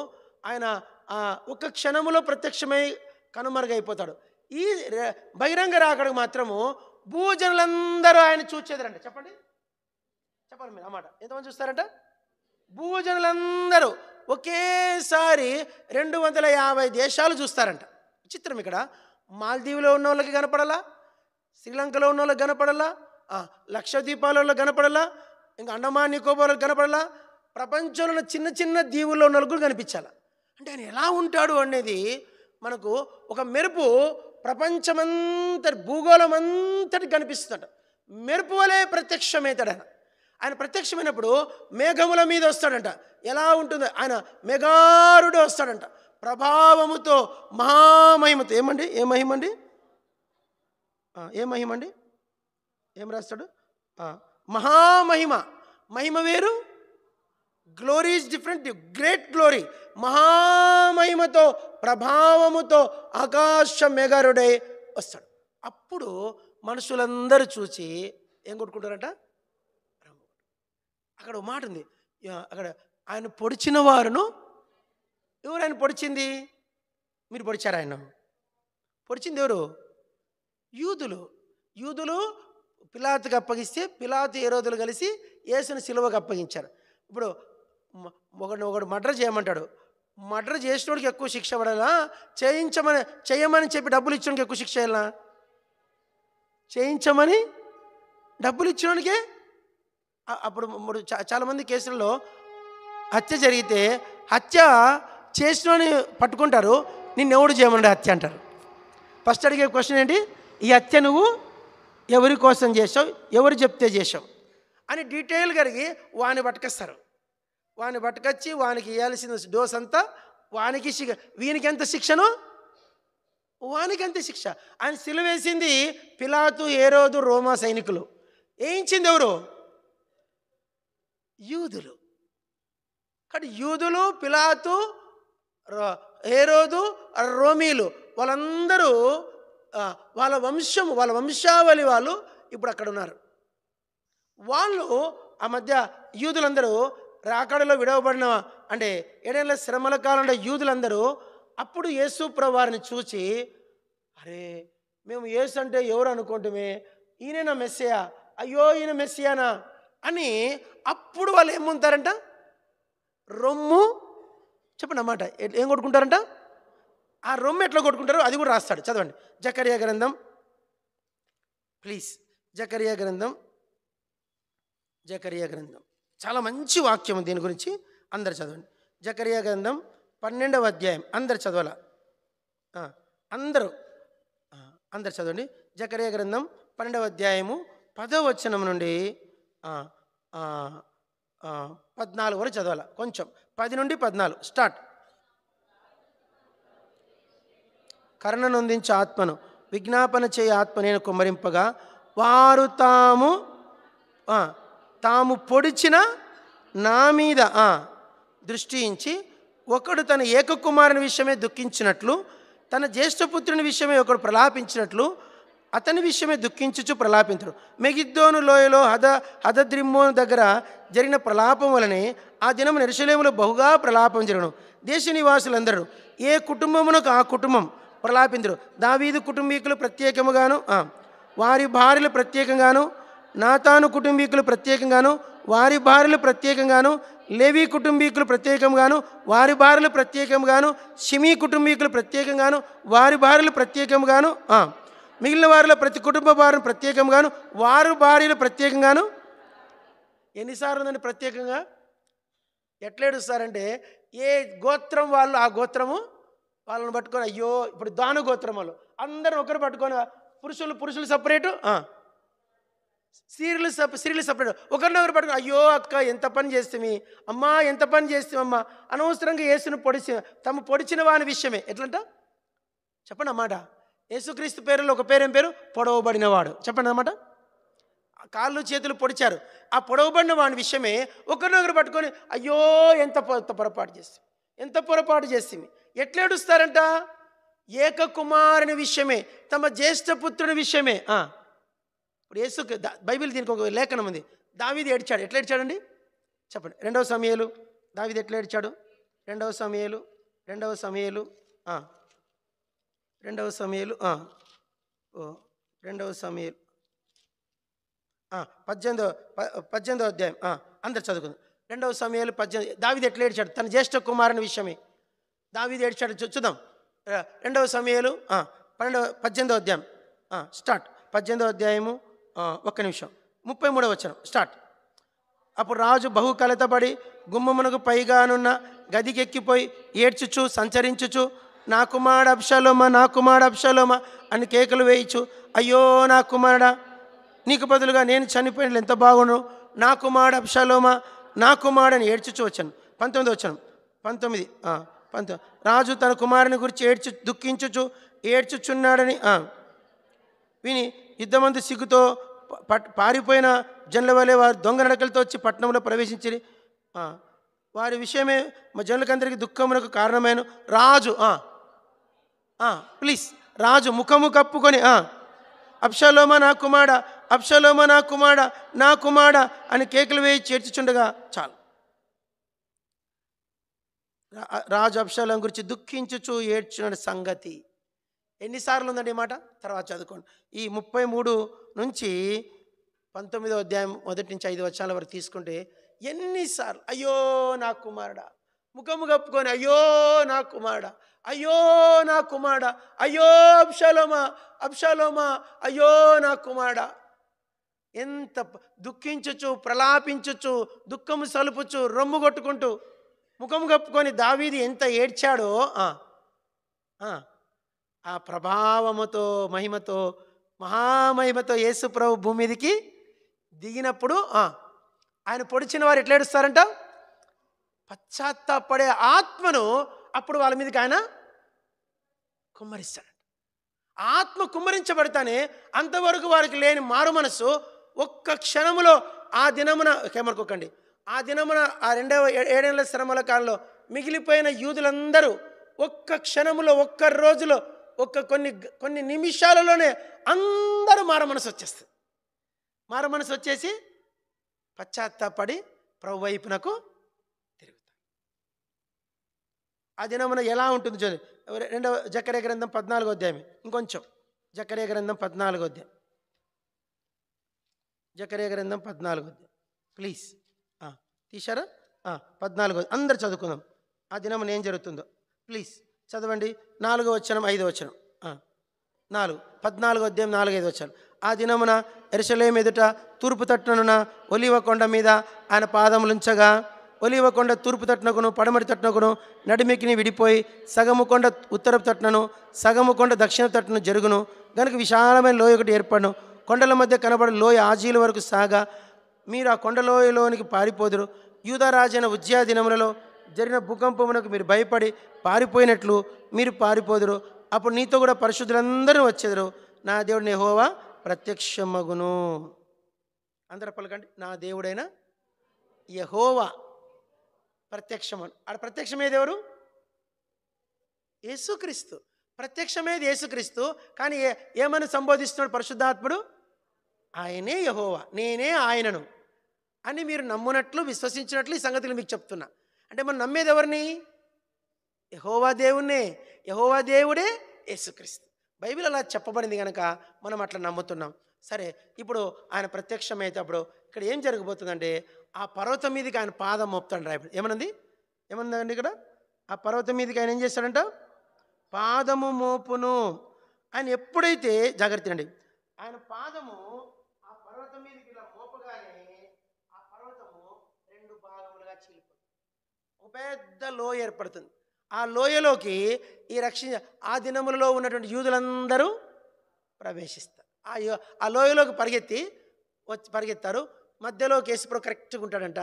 ఆయన ఒక్క క్షణములో ప్రత్యక్షమై కనుమరుగైపోతాడు ఈ బహిరంగ రాకడకు మాత్రము భూజనులందరూ ఆయన చూచేదరంట చెప్పండి చెప్పండి మీరు అన్నమాట ఎంతమంది చూస్తారంట భూజనులందరూ ఒకేసారి రెండు వందల యాభై దేశాలు చూస్తారంట చిత్రం ఇక్కడ మాల్దీవులో ఉన్న వాళ్ళకి కనపడాలా శ్రీలంకలో ఉన్న వాళ్ళకి కనపడాలా లక్షద్వీపాలలో కనపడాలా ఇంకా అండమాన్ నికోబార్లో కనపడాలా ప్రపంచంలో చిన్న చిన్న దీవుల్లో ఉన్న వాళ్ళకు కనిపించాలా అంటే ఆయన ఎలా ఉంటాడు అనేది మనకు ఒక మెరుపు ప్రపంచమంతటి భూగోళం అంతటి కనిపిస్తాడు మెరుపు వలె ప్రత్యక్షమవుతాడు ఆయన ఆయన ప్రత్యక్షమైనప్పుడు మేఘముల మీద వస్తాడంట ఎలా ఉంటుందో ఆయన మేఘారుడు వస్తాడంట ప్రభావముతో మహామహిమతో ఏమండి ఏ మహిమండి ఏ మహిమండి ఏం రాస్తాడు మహామహిమ మహిమ వేరు glory is different great glory మహామహిమతో ప్రభావముతో ఆకాశ మెగరుడై వస్తాడు అప్పుడు మనుషులందరూ చూసి ఏం కొట్టుకుంటారంట అక్కడ మాట ఉంది అక్కడ ఆయన పొడిచిన వారును ఎవరు ఆయన పొడిచింది మీరు పొడిచారు ఆయన పొడిచింది ఎవరు యూదులు యూదులు పిలాతుకి అప్పగిస్తే పిలాతు ఏ రోజులు కలిసి యేసును సిలువకు అప్పగించారు ఇప్పుడు ఒకడు ఒకడు మర్డర్ చేయమంటాడు మర్డర్ చేసినోడికి ఎక్కువ శిక్ష పడాలా చేయించమని చేయమని చెప్పి డబ్బులు ఇచ్చినోడికి ఎక్కువ శిక్ష వెళ్ళా చేయించమని డబ్బులు ఇచ్చినోడికే అప్పుడు చాలామంది కేసుల్లో హత్య జరిగితే హత్య చేసినోని పట్టుకుంటారు ఎవడు చేయమండి హత్య అంటారు ఫస్ట్ అడిగే క్వశ్చన్ ఏంటి ఈ హత్య నువ్వు ఎవరి కోసం చేసావు ఎవరు చెప్తే చేసావు అని డీటెయిల్గా అడిగి వాని పట్టుకొస్తారు వాని పట్టుకొచ్చి వానికి ఇవ్వాల్సిన డోస్ అంతా వానికి శిక్ష వీనికి ఎంత శిక్షను వానికి ఎంత శిక్ష ఆయన సిలువేసింది పిలాతు ఏరోదు రోమా సైనికులు వేయించింది ఎవరు యూదులు కాబట్టి యూదులు పిలాతు ఏరోదు రోమీలు వాళ్ళందరూ వాళ్ళ వంశం వాళ్ళ వంశావళి వాళ్ళు ఇప్పుడు అక్కడ ఉన్నారు వాళ్ళు ఆ మధ్య యూదులందరూ రాకడలో విడవబడిన అంటే ఏడేళ్ల శ్రమల కాలంలో యూదులందరూ అప్పుడు యేసు వారిని చూచి అరే మేము యేసు అంటే ఎవరు అనుకుంటమే ఈయన మెస్సయా అయ్యో ఈయన మెస్సియానా అని అప్పుడు వాళ్ళు ఏముంటారంట రొమ్ము చెప్పండి అన్నమాట ఏం కొట్టుకుంటారంట ఆ రొమ్ము ఎట్లా కొట్టుకుంటారో అది కూడా రాస్తాడు చదవండి జకరియా గ్రంథం ప్లీజ్ జకరియా గ్రంథం జకరియా గ్రంథం చాలా మంచి వాక్యం దీని గురించి అందరు చదవండి జకరియా గ్రంథం పన్నెండవ అధ్యాయం అందరు చదవాల అందరూ అందరు చదవండి జకరియా గ్రంథం పన్నెండవ అధ్యాయము పదవ వచనం నుండి పద్నాలుగు వరకు చదవాల కొంచెం పది నుండి పద్నాలుగు స్టార్ట్ కర్ణనొందించే ఆత్మను విజ్ఞాపన చేయ ఆత్మ నేను కుమ్మరింపగా వారు తాము తాము పొడిచిన నా మీద దృష్టించి ఒకడు తన ఏకకుమారుని విషయమే దుఃఖించినట్లు తన జ్యేష్ఠపుత్రుని విషయమే ఒకడు ప్రలాపించినట్లు అతని విషయమే దుఃఖించుచు ప్రలాపించడు మెగిద్దోను లోయలో హద హదద్రిమ్మోను దగ్గర జరిగిన ప్రలాపం వలనే ఆ దినం నిరశలేములో బహుగా ప్రలాపం జరగను దేశ నివాసులందరూ ఏ కుటుంబమునకు ఆ కుటుంబం ప్రలాపించరు దావీదు కుటుంబీకులు ప్రత్యేకముగాను వారి భార్యలు ప్రత్యేకంగాను నాతాను కుటుంబీకులు ప్రత్యేకంగాను వారి భార్యలు ప్రత్యేకంగాను లేవి కుటుంబీకులు ప్రత్యేకంగాను వారి భార్యలు ప్రత్యేకంగాను షిమీ కుటుంబీకులు ప్రత్యేకంగాను వారి భార్యలు ప్రత్యేకంగాను మిగిలిన వారిలో ప్రతి కుటుంబ భార్యను ప్రత్యేకంగాను వారి భార్యలు ప్రత్యేకంగాను ఎన్నిసార్లు ఉందండి ప్రత్యేకంగా ఎట్లేడుస్తారంటే ఏ గోత్రం వాళ్ళు ఆ గోత్రము వాళ్ళని పట్టుకొని అయ్యో ఇప్పుడు దాను గోత్రం వాళ్ళు అందరూ ఒకరు పట్టుకొని పురుషులు పురుషులు సపరేటు స్త్రీలు సప స్త్రీలు సపరేట్ ఒకరినొకరు పట్టుకుని అయ్యో అక్క ఎంత పని చేస్తామి అమ్మా ఎంత పని చేస్తామమ్మా అనవసరంగా యేసును పొడిచి తమ పొడిచిన వాని విషయమే ఎట్లంట చెప్పండి అన్నమాట యేసుక్రీస్తు పేరులో ఒక పేరేం పేరు పొడవబడినవాడు చెప్పండి అన్నమాట కాళ్ళు చేతులు పొడిచారు ఆ పొడవబడిన వాని విషయమే ఒకరినొకరు పట్టుకొని అయ్యో ఎంత పొరపాటు చేస్తాం ఎంత పొరపాటు ఎట్లా ఏడుస్తారంట ఏక కుమారుని విషయమే తమ జ్యేష్ఠపుత్రుని విషయమే ఇప్పుడు యేసు బైబిల్ దీనికి ఒక లేఖనం ఉంది దావీది ఏడ్చాడు ఎట్లా ఏడ్చాడండి చెప్పండి రెండవ సమయాలు దావీది ఎట్లా ఏడ్చాడు రెండవ సమయాలు రెండవ సమయాలు రెండవ సమయాలు ఓ రెండవ సమయాలు పద్దెనిమిదో పద్దెనిమిదో అధ్యాయం అందరు చదువుకుందాం రెండవ సమయాలు పద్దెనిమిది దావిది ఎట్లా ఏడ్చాడు తన జ్యేష్ఠ కుమారుని విషయమే దావిది ఏడ్చాడు చూద్దాం రెండవ సమయాలు పన్నెండవ పద్దెనిమిదో అధ్యాయం స్టార్ట్ పద్దెనిమిదో అధ్యాయము ఒక్క నిమిషం ముప్పై మూడవ వచ్చిన స్టార్ట్ అప్పుడు రాజు బహు కలతపడి గుమ్మమునకు పైగానున్న గదికెక్కిపోయి ఏడ్చుచు సంచరించుచు నా కుమారుడు అప్షలోమ నా కుమారుడు అప్షలోమ అని కేకలు వేయించు అయ్యో నా కుమారుడా నీకు బదులుగా నేను చనిపోయిన ఎంత బాగుండు నా కుమారుడు అప్షలోమ నా అని ఏడ్చుచు వచ్చాను పంతొమ్మిది వచ్చాను పంతొమ్మిది పంతొమ్మిది రాజు తన కుమారుని గురించి ఏడ్చు దుఃఖించుచు ఏడ్చుచున్నాడని విని యుద్ధమందు సిగ్గుతో పారిపోయిన జనుల వలె వారు దొంగ నడకలతో వచ్చి పట్టణంలో ప్రవేశించి వారి విషయమే మా జనులకందరికీ దుఃఖమునకు కారణమైన రాజు ప్లీజ్ రాజు ముఖము కప్పుకొని అప్షలోమ నా కుమాడ అప్షలోమ నా కుమాడ నా కుమాడ అని కేకులు వేయి చేర్చుచుండగా చాలు రాజు అప్షలం గురించి దుఃఖించుచు ఏడ్చున సంగతి ఎన్నిసార్లు ఉందండి ఈ మాట తర్వాత చదువుకోండి ఈ ముప్పై మూడు నుంచి పంతొమ్మిదో అధ్యాయం మొదటి నుంచి ఐదు వచ్చాల వరకు తీసుకుంటే ఎన్నిసార్లు అయ్యో నా కుమారుడా ముఖము కప్పుకొని అయ్యో నా కుమారుడా అయ్యో నా కుమారుడా అయ్యో అప్షలోమా అప్షలోమా అయ్యో నా కుమారుడా ఎంత దుఃఖించచ్చు ప్రలాపించచ్చు దుఃఖము సలుపుచ్చు రొమ్ము కొట్టుకుంటూ ముఖం కప్పుకొని దావీది ఎంత ఏడ్చాడో ఆ ప్రభావముతో మహిమతో మహామహిమతో యేసుప్రభు భూమి మీదకి దిగినప్పుడు ఆయన పొడిచిన వారు ఎట్లా ఏడుస్తారంట పశ్చాత్తాపడే ఆత్మను అప్పుడు వాళ్ళ మీదకి ఆయన కుమ్మరిస్తాడు ఆత్మ కుమ్మరించబడితేనే అంతవరకు వారికి లేని మారు మనసు ఒక్క క్షణములో ఆ దినమున కేమనుకోకండి ఆ దినమున ఆ రెండవ ఏడేళ్ల శ్రమల కాలంలో మిగిలిపోయిన యూదులందరూ ఒక్క క్షణములో ఒక్క రోజులో ఒక కొన్ని కొన్ని నిమిషాలలోనే అందరూ మారమనసు వచ్చేస్తుంది మారమనసు వచ్చేసి పశ్చాత్తాపడి ప్రభు వైపునకు తిరుగుతారు ఆ దినమున ఎలా ఉంటుంది చూడండి రెండవ జకరే గ్రంథం పద్నాలుగో అధ్యాయం ఇంకొంచెం జకరే గ్రంథం పద్నాలుగో అధ్యాయం జకరే గ్రంథం పద్నాలుగో అధ్యాయం ప్లీజ్ తీశారా పద్నాలుగో అందరు చదువుకుందాం ఆ దినమున ఏం జరుగుతుందో ప్లీజ్ చదవండి నాలుగో వచ్చనం ఐదో వచ్చనం నాలుగు పద్నాలుగు అధ్యాయం నాలుగైదు వచ్చాను ఆ దినమున ఎరుసలేం ఎదుట తూర్పు తట్టునున్న ఒలివ కొండ మీద ఆయన పాదములుంచగా ఒలివ కొండ తూర్పు తట్టునకును పడమటి తట్టునకును నడిమికిని విడిపోయి సగము కొండ ఉత్తరపు తట్టునను సగము కొండ దక్షిణ తట్టును జరుగును గనుక విశాలమైన లోయ ఒకటి ఏర్పడను కొండల మధ్య కనబడే లోయ ఆజీల వరకు సాగా మీరు ఆ కొండలోయలోనికి పారిపోదురు యూదరాజైన ఉజ్యా దినములలో జరిగిన భూకంపమునకు మీరు భయపడి పారిపోయినట్లు మీరు పారిపోదురు అప్పుడు నీతో కూడా పరిశుద్ధులందరూ వచ్చేదరు నా దేవుడు నెహోవా ప్రత్యక్షమగును అందరు పలకండి నా దేవుడైన యహోవా ప్రత్యక్షమను ఆడ ప్రత్యక్షమేది ఎవరు యేసుక్రీస్తు ప్రత్యక్షమేది యేసుక్రీస్తు కానీ ఏ ఏమని సంబోధిస్తున్నాడు పరిశుద్ధాత్ముడు ఆయనే యహోవా నేనే ఆయనను అని మీరు నమ్మునట్లు విశ్వసించినట్లు ఈ సంగతులు మీకు చెప్తున్నా అంటే మనం నమ్మేది ఎవరిని యహోవా దేవుణ్ణే యహోవా దేవుడే యేసుక్రీస్తు బైబిల్ అలా చెప్పబడింది కనుక మనం అట్లా నమ్ముతున్నాం సరే ఇప్పుడు ఆయన ప్రత్యక్షమైతేప్పుడు ఇక్కడ ఏం జరగబోతుందంటే ఆ పర్వతం మీదకి ఆయన పాదం మోపుతాడు రాయబడి ఏమనుంది ఏమన్నదండి ఇక్కడ ఆ పర్వతం మీదకి ఆయన ఏం చేస్తాడంట పాదము మోపును ఆయన ఎప్పుడైతే జాగ్రత్త అండి ఆయన పాదము పెద్ద లోయ ఏర్పడుతుంది ఆ లోయలోకి ఈ రక్షించ ఆ దినములలో ఉన్నటువంటి యూదులందరూ ప్రవేశిస్తారు ఆ ఆ లోయలోకి పరిగెత్తి వచ్చి పరిగెత్తారు మధ్యలోకి యేసుప్రభు కరెక్ట్గా ఉంటాడంట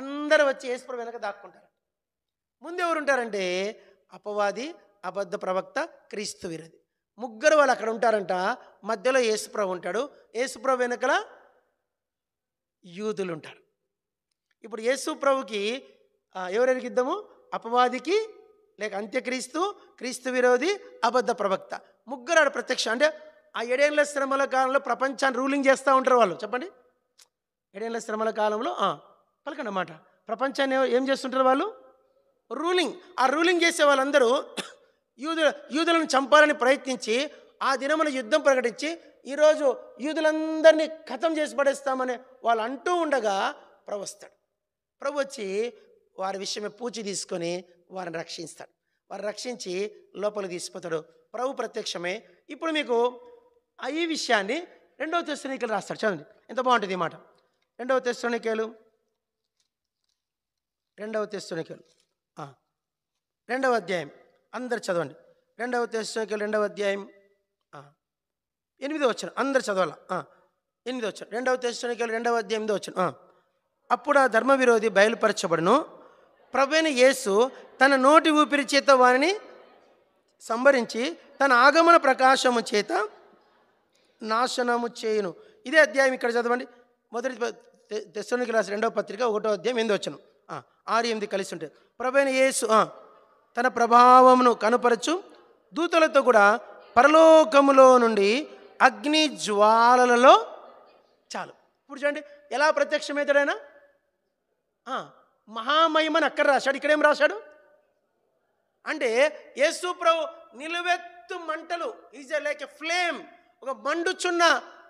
అందరూ వచ్చి యేసుప్రభు వెనక దాక్కుంటారు ముందు ఎవరు ఉంటారంటే అపవాది అబద్ధ ప్రవక్త క్రీస్తు విరది ముగ్గురు వాళ్ళు అక్కడ ఉంటారంట మధ్యలో యేసుప్రభు ఉంటాడు యేసుప్రభు వెనకల యూదులు ఉంటారు ఇప్పుడు యేసుప్రభుకి ఎవరెరికిద్దాము అపవాదికి లేక అంత్యక్రీస్తు క్రీస్తు విరోధి అబద్ధ ప్రవక్త ముగ్గురాడు ప్రత్యక్ష అంటే ఆ ఏడేళ్ల శ్రమల కాలంలో ప్రపంచాన్ని రూలింగ్ చేస్తూ ఉంటారు వాళ్ళు చెప్పండి ఏడేళ్ల శ్రమల కాలంలో పలకండి అన్నమాట ప్రపంచాన్ని ఏం చేస్తుంటారు వాళ్ళు రూలింగ్ ఆ రూలింగ్ చేసే వాళ్ళందరూ యూదు యూదులను చంపాలని ప్రయత్నించి ఆ దినమున యుద్ధం ప్రకటించి ఈరోజు యూదులందరినీ ఖతం చేసి పడేస్తామని వాళ్ళు అంటూ ఉండగా ప్రభు వస్తాడు ప్రభు వచ్చి వారి విషయమే పూచి తీసుకొని వారిని రక్షిస్తాడు వారు రక్షించి లోపలికి తీసిపోతాడు ప్రభు ప్రత్యక్షమే ఇప్పుడు మీకు ఈ విషయాన్ని రెండవ తెస్తునికలు రాస్తాడు చదవండి ఎంత బాగుంటుంది ఈ మాట రెండవ తెస్తునికలు రెండవ తెస్తునికలు రెండవ అధ్యాయం అందరు చదవండి రెండవ తెస్తునికలు రెండవ అధ్యాయం ఎనిమిదో వచ్చాను అందరు చదవాల ఎనిమిదో వచ్చాను రెండవ తెస్తునికలు రెండవ అధ్యాయం ఎనిమిదో వచ్చాను అప్పుడు ఆ ధర్మ విరోధి బయలుపరచబడును అయిన యేసు తన నోటి ఊపిరి చేత వారిని సంభరించి తన ఆగమన ప్రకాశము చేత నాశనము చేయను ఇదే అధ్యాయం ఇక్కడ చదవండి మొదటి తెస్సోనికి రాసి రెండవ పత్రిక ఒకటో అధ్యాయం ఎందు వచ్చను ఆరు ఎనిమిది కలిసి ఉంటుంది ప్రభైన యేసు తన ప్రభావమును కనపరచు దూతలతో కూడా పరలోకములో నుండి అగ్ని జ్వాలలలో చాలు ఇప్పుడు చూడండి ఎలా ప్రత్యక్షమవుతాడైనా మహామహిమని అక్కడ రాశాడు ఇక్కడేం రాశాడు అంటే యేసు ప్రభు నిలువెత్తు మంటలు ఈజ్ లైక్ ఎ ఫ్లేమ్ ఒక మండుచున్న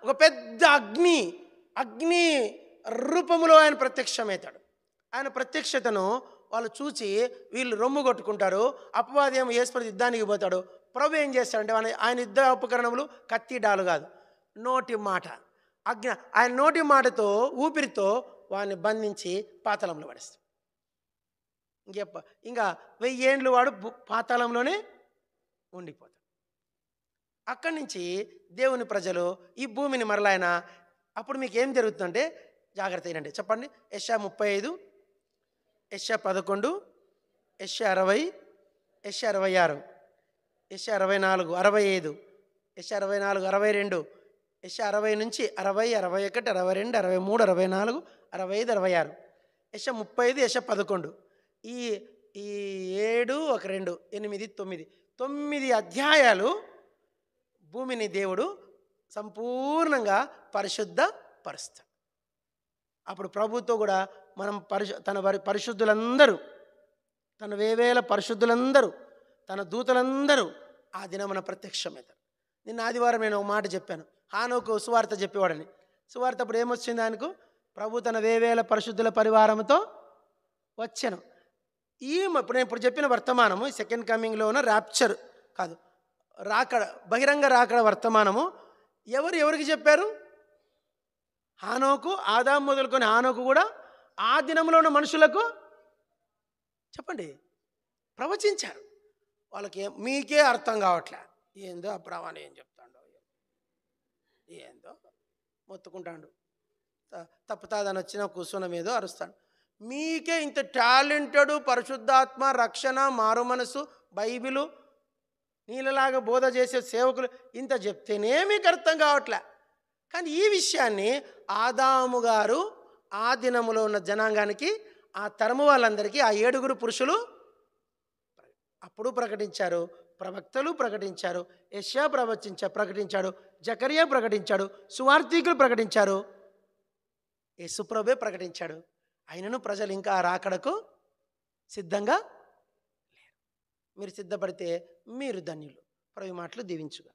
ఒక పెద్ద అగ్ని అగ్ని రూపములో ఆయన ప్రత్యక్షమవుతాడు ఆయన ప్రత్యక్షతను వాళ్ళు చూచి వీళ్ళు రొమ్ము కొట్టుకుంటారు అపవాది ఏమో ఏసుప్రతి యుద్ధానికి పోతాడు ప్రభు ఏం చేస్తాడంటే వాళ్ళ ఆయన యుద్ధ ఉపకరణములు కత్తి డాలు కాదు నోటి మాట అగ్ని ఆయన నోటి మాటతో ఊపిరితో వాడిని బంధించి పాతలంలో పడేస్తాడు చెప్ప ఇంకా వెయ్యేండ్లు వాడు పాతాళంలోనే ఉండిపోతాడు అక్కడి నుంచి దేవుని ప్రజలు ఈ భూమిని మరలాయన అప్పుడు మీకు ఏం జరుగుతుందంటే జాగ్రత్త అయినండి చెప్పండి ఎస్షా ముప్పై ఐదు ఎస్షా పదకొండు ఎస్షా అరవై ఎస్షా అరవై ఆరు ఎస్షా అరవై నాలుగు అరవై ఐదు ఎస్షా అరవై నాలుగు అరవై రెండు ఎస్షా అరవై నుంచి అరవై అరవై ఒకటి అరవై రెండు అరవై మూడు అరవై నాలుగు అరవై ఐదు అరవై ఆరు ఎస్షా ముప్పై ఐదు ఎస్షా పదకొండు ఈ ఈ ఏడు ఒక రెండు ఎనిమిది తొమ్మిది తొమ్మిది అధ్యాయాలు భూమిని దేవుడు సంపూర్ణంగా పరిశుద్ధ పరుస్తాడు అప్పుడు ప్రభుతో కూడా మనం పరిశు తన పరిశుద్ధులందరూ తన వేవేల పరిశుద్ధులందరూ తన దూతలందరూ ఆ దినమున ప్రత్యక్షమవుతారు నిన్న ఆదివారం నేను ఒక మాట చెప్పాను హానుకు సువార్త చెప్పేవాడని సువార్త అప్పుడు ఏమొచ్చింది ఆయనకు ప్రభు తన వేవేల పరిశుద్ధుల పరివారంతో వచ్చాను ఈ ఇప్పుడు నేను ఇప్పుడు చెప్పిన వర్తమానము సెకండ్ కమింగ్లో ఉన్న ర్యాప్చర్ కాదు రాకడ బహిరంగ రాకడ వర్తమానము ఎవరు ఎవరికి చెప్పారు హానోకు ఆదాం మొదలుకొని హానోకు కూడా ఆ దినంలో ఉన్న మనుషులకు చెప్పండి ప్రవచించారు వాళ్ళకి మీకే అర్థం కావట్లే ఏందో ఆ ప్రమాణం ఏం చెప్తాడు ఏందో మొత్తుకుంటాడు తప్పుతాదని వచ్చిన కూర్చున్న మీద అరుస్తాడు మీకే ఇంత టాలెంటెడ్ పరిశుద్ధాత్మ రక్షణ మారు మనసు బైబిలు నీళ్ళలాగా బోధ చేసే సేవకులు ఇంత చెప్తేనే మీకు అర్థం కావట్లే కానీ ఈ విషయాన్ని ఆదాము గారు ఆ దినములో ఉన్న జనాంగానికి ఆ తరము వాళ్ళందరికీ ఆ ఏడుగురు పురుషులు అప్పుడు ప్రకటించారు ప్రవక్తలు ప్రకటించారు యశ్యా ప్రవచించ ప్రకటించాడు జకరియా ప్రకటించాడు సువార్థికులు ప్రకటించారు యశుప్రభే ప్రకటించాడు అయినను ప్రజలు ఇంకా రాకడకు సిద్ధంగా లేరు మీరు సిద్ధపడితే మీరు ధన్యులు ప్రవి మాటలు దీవించుగా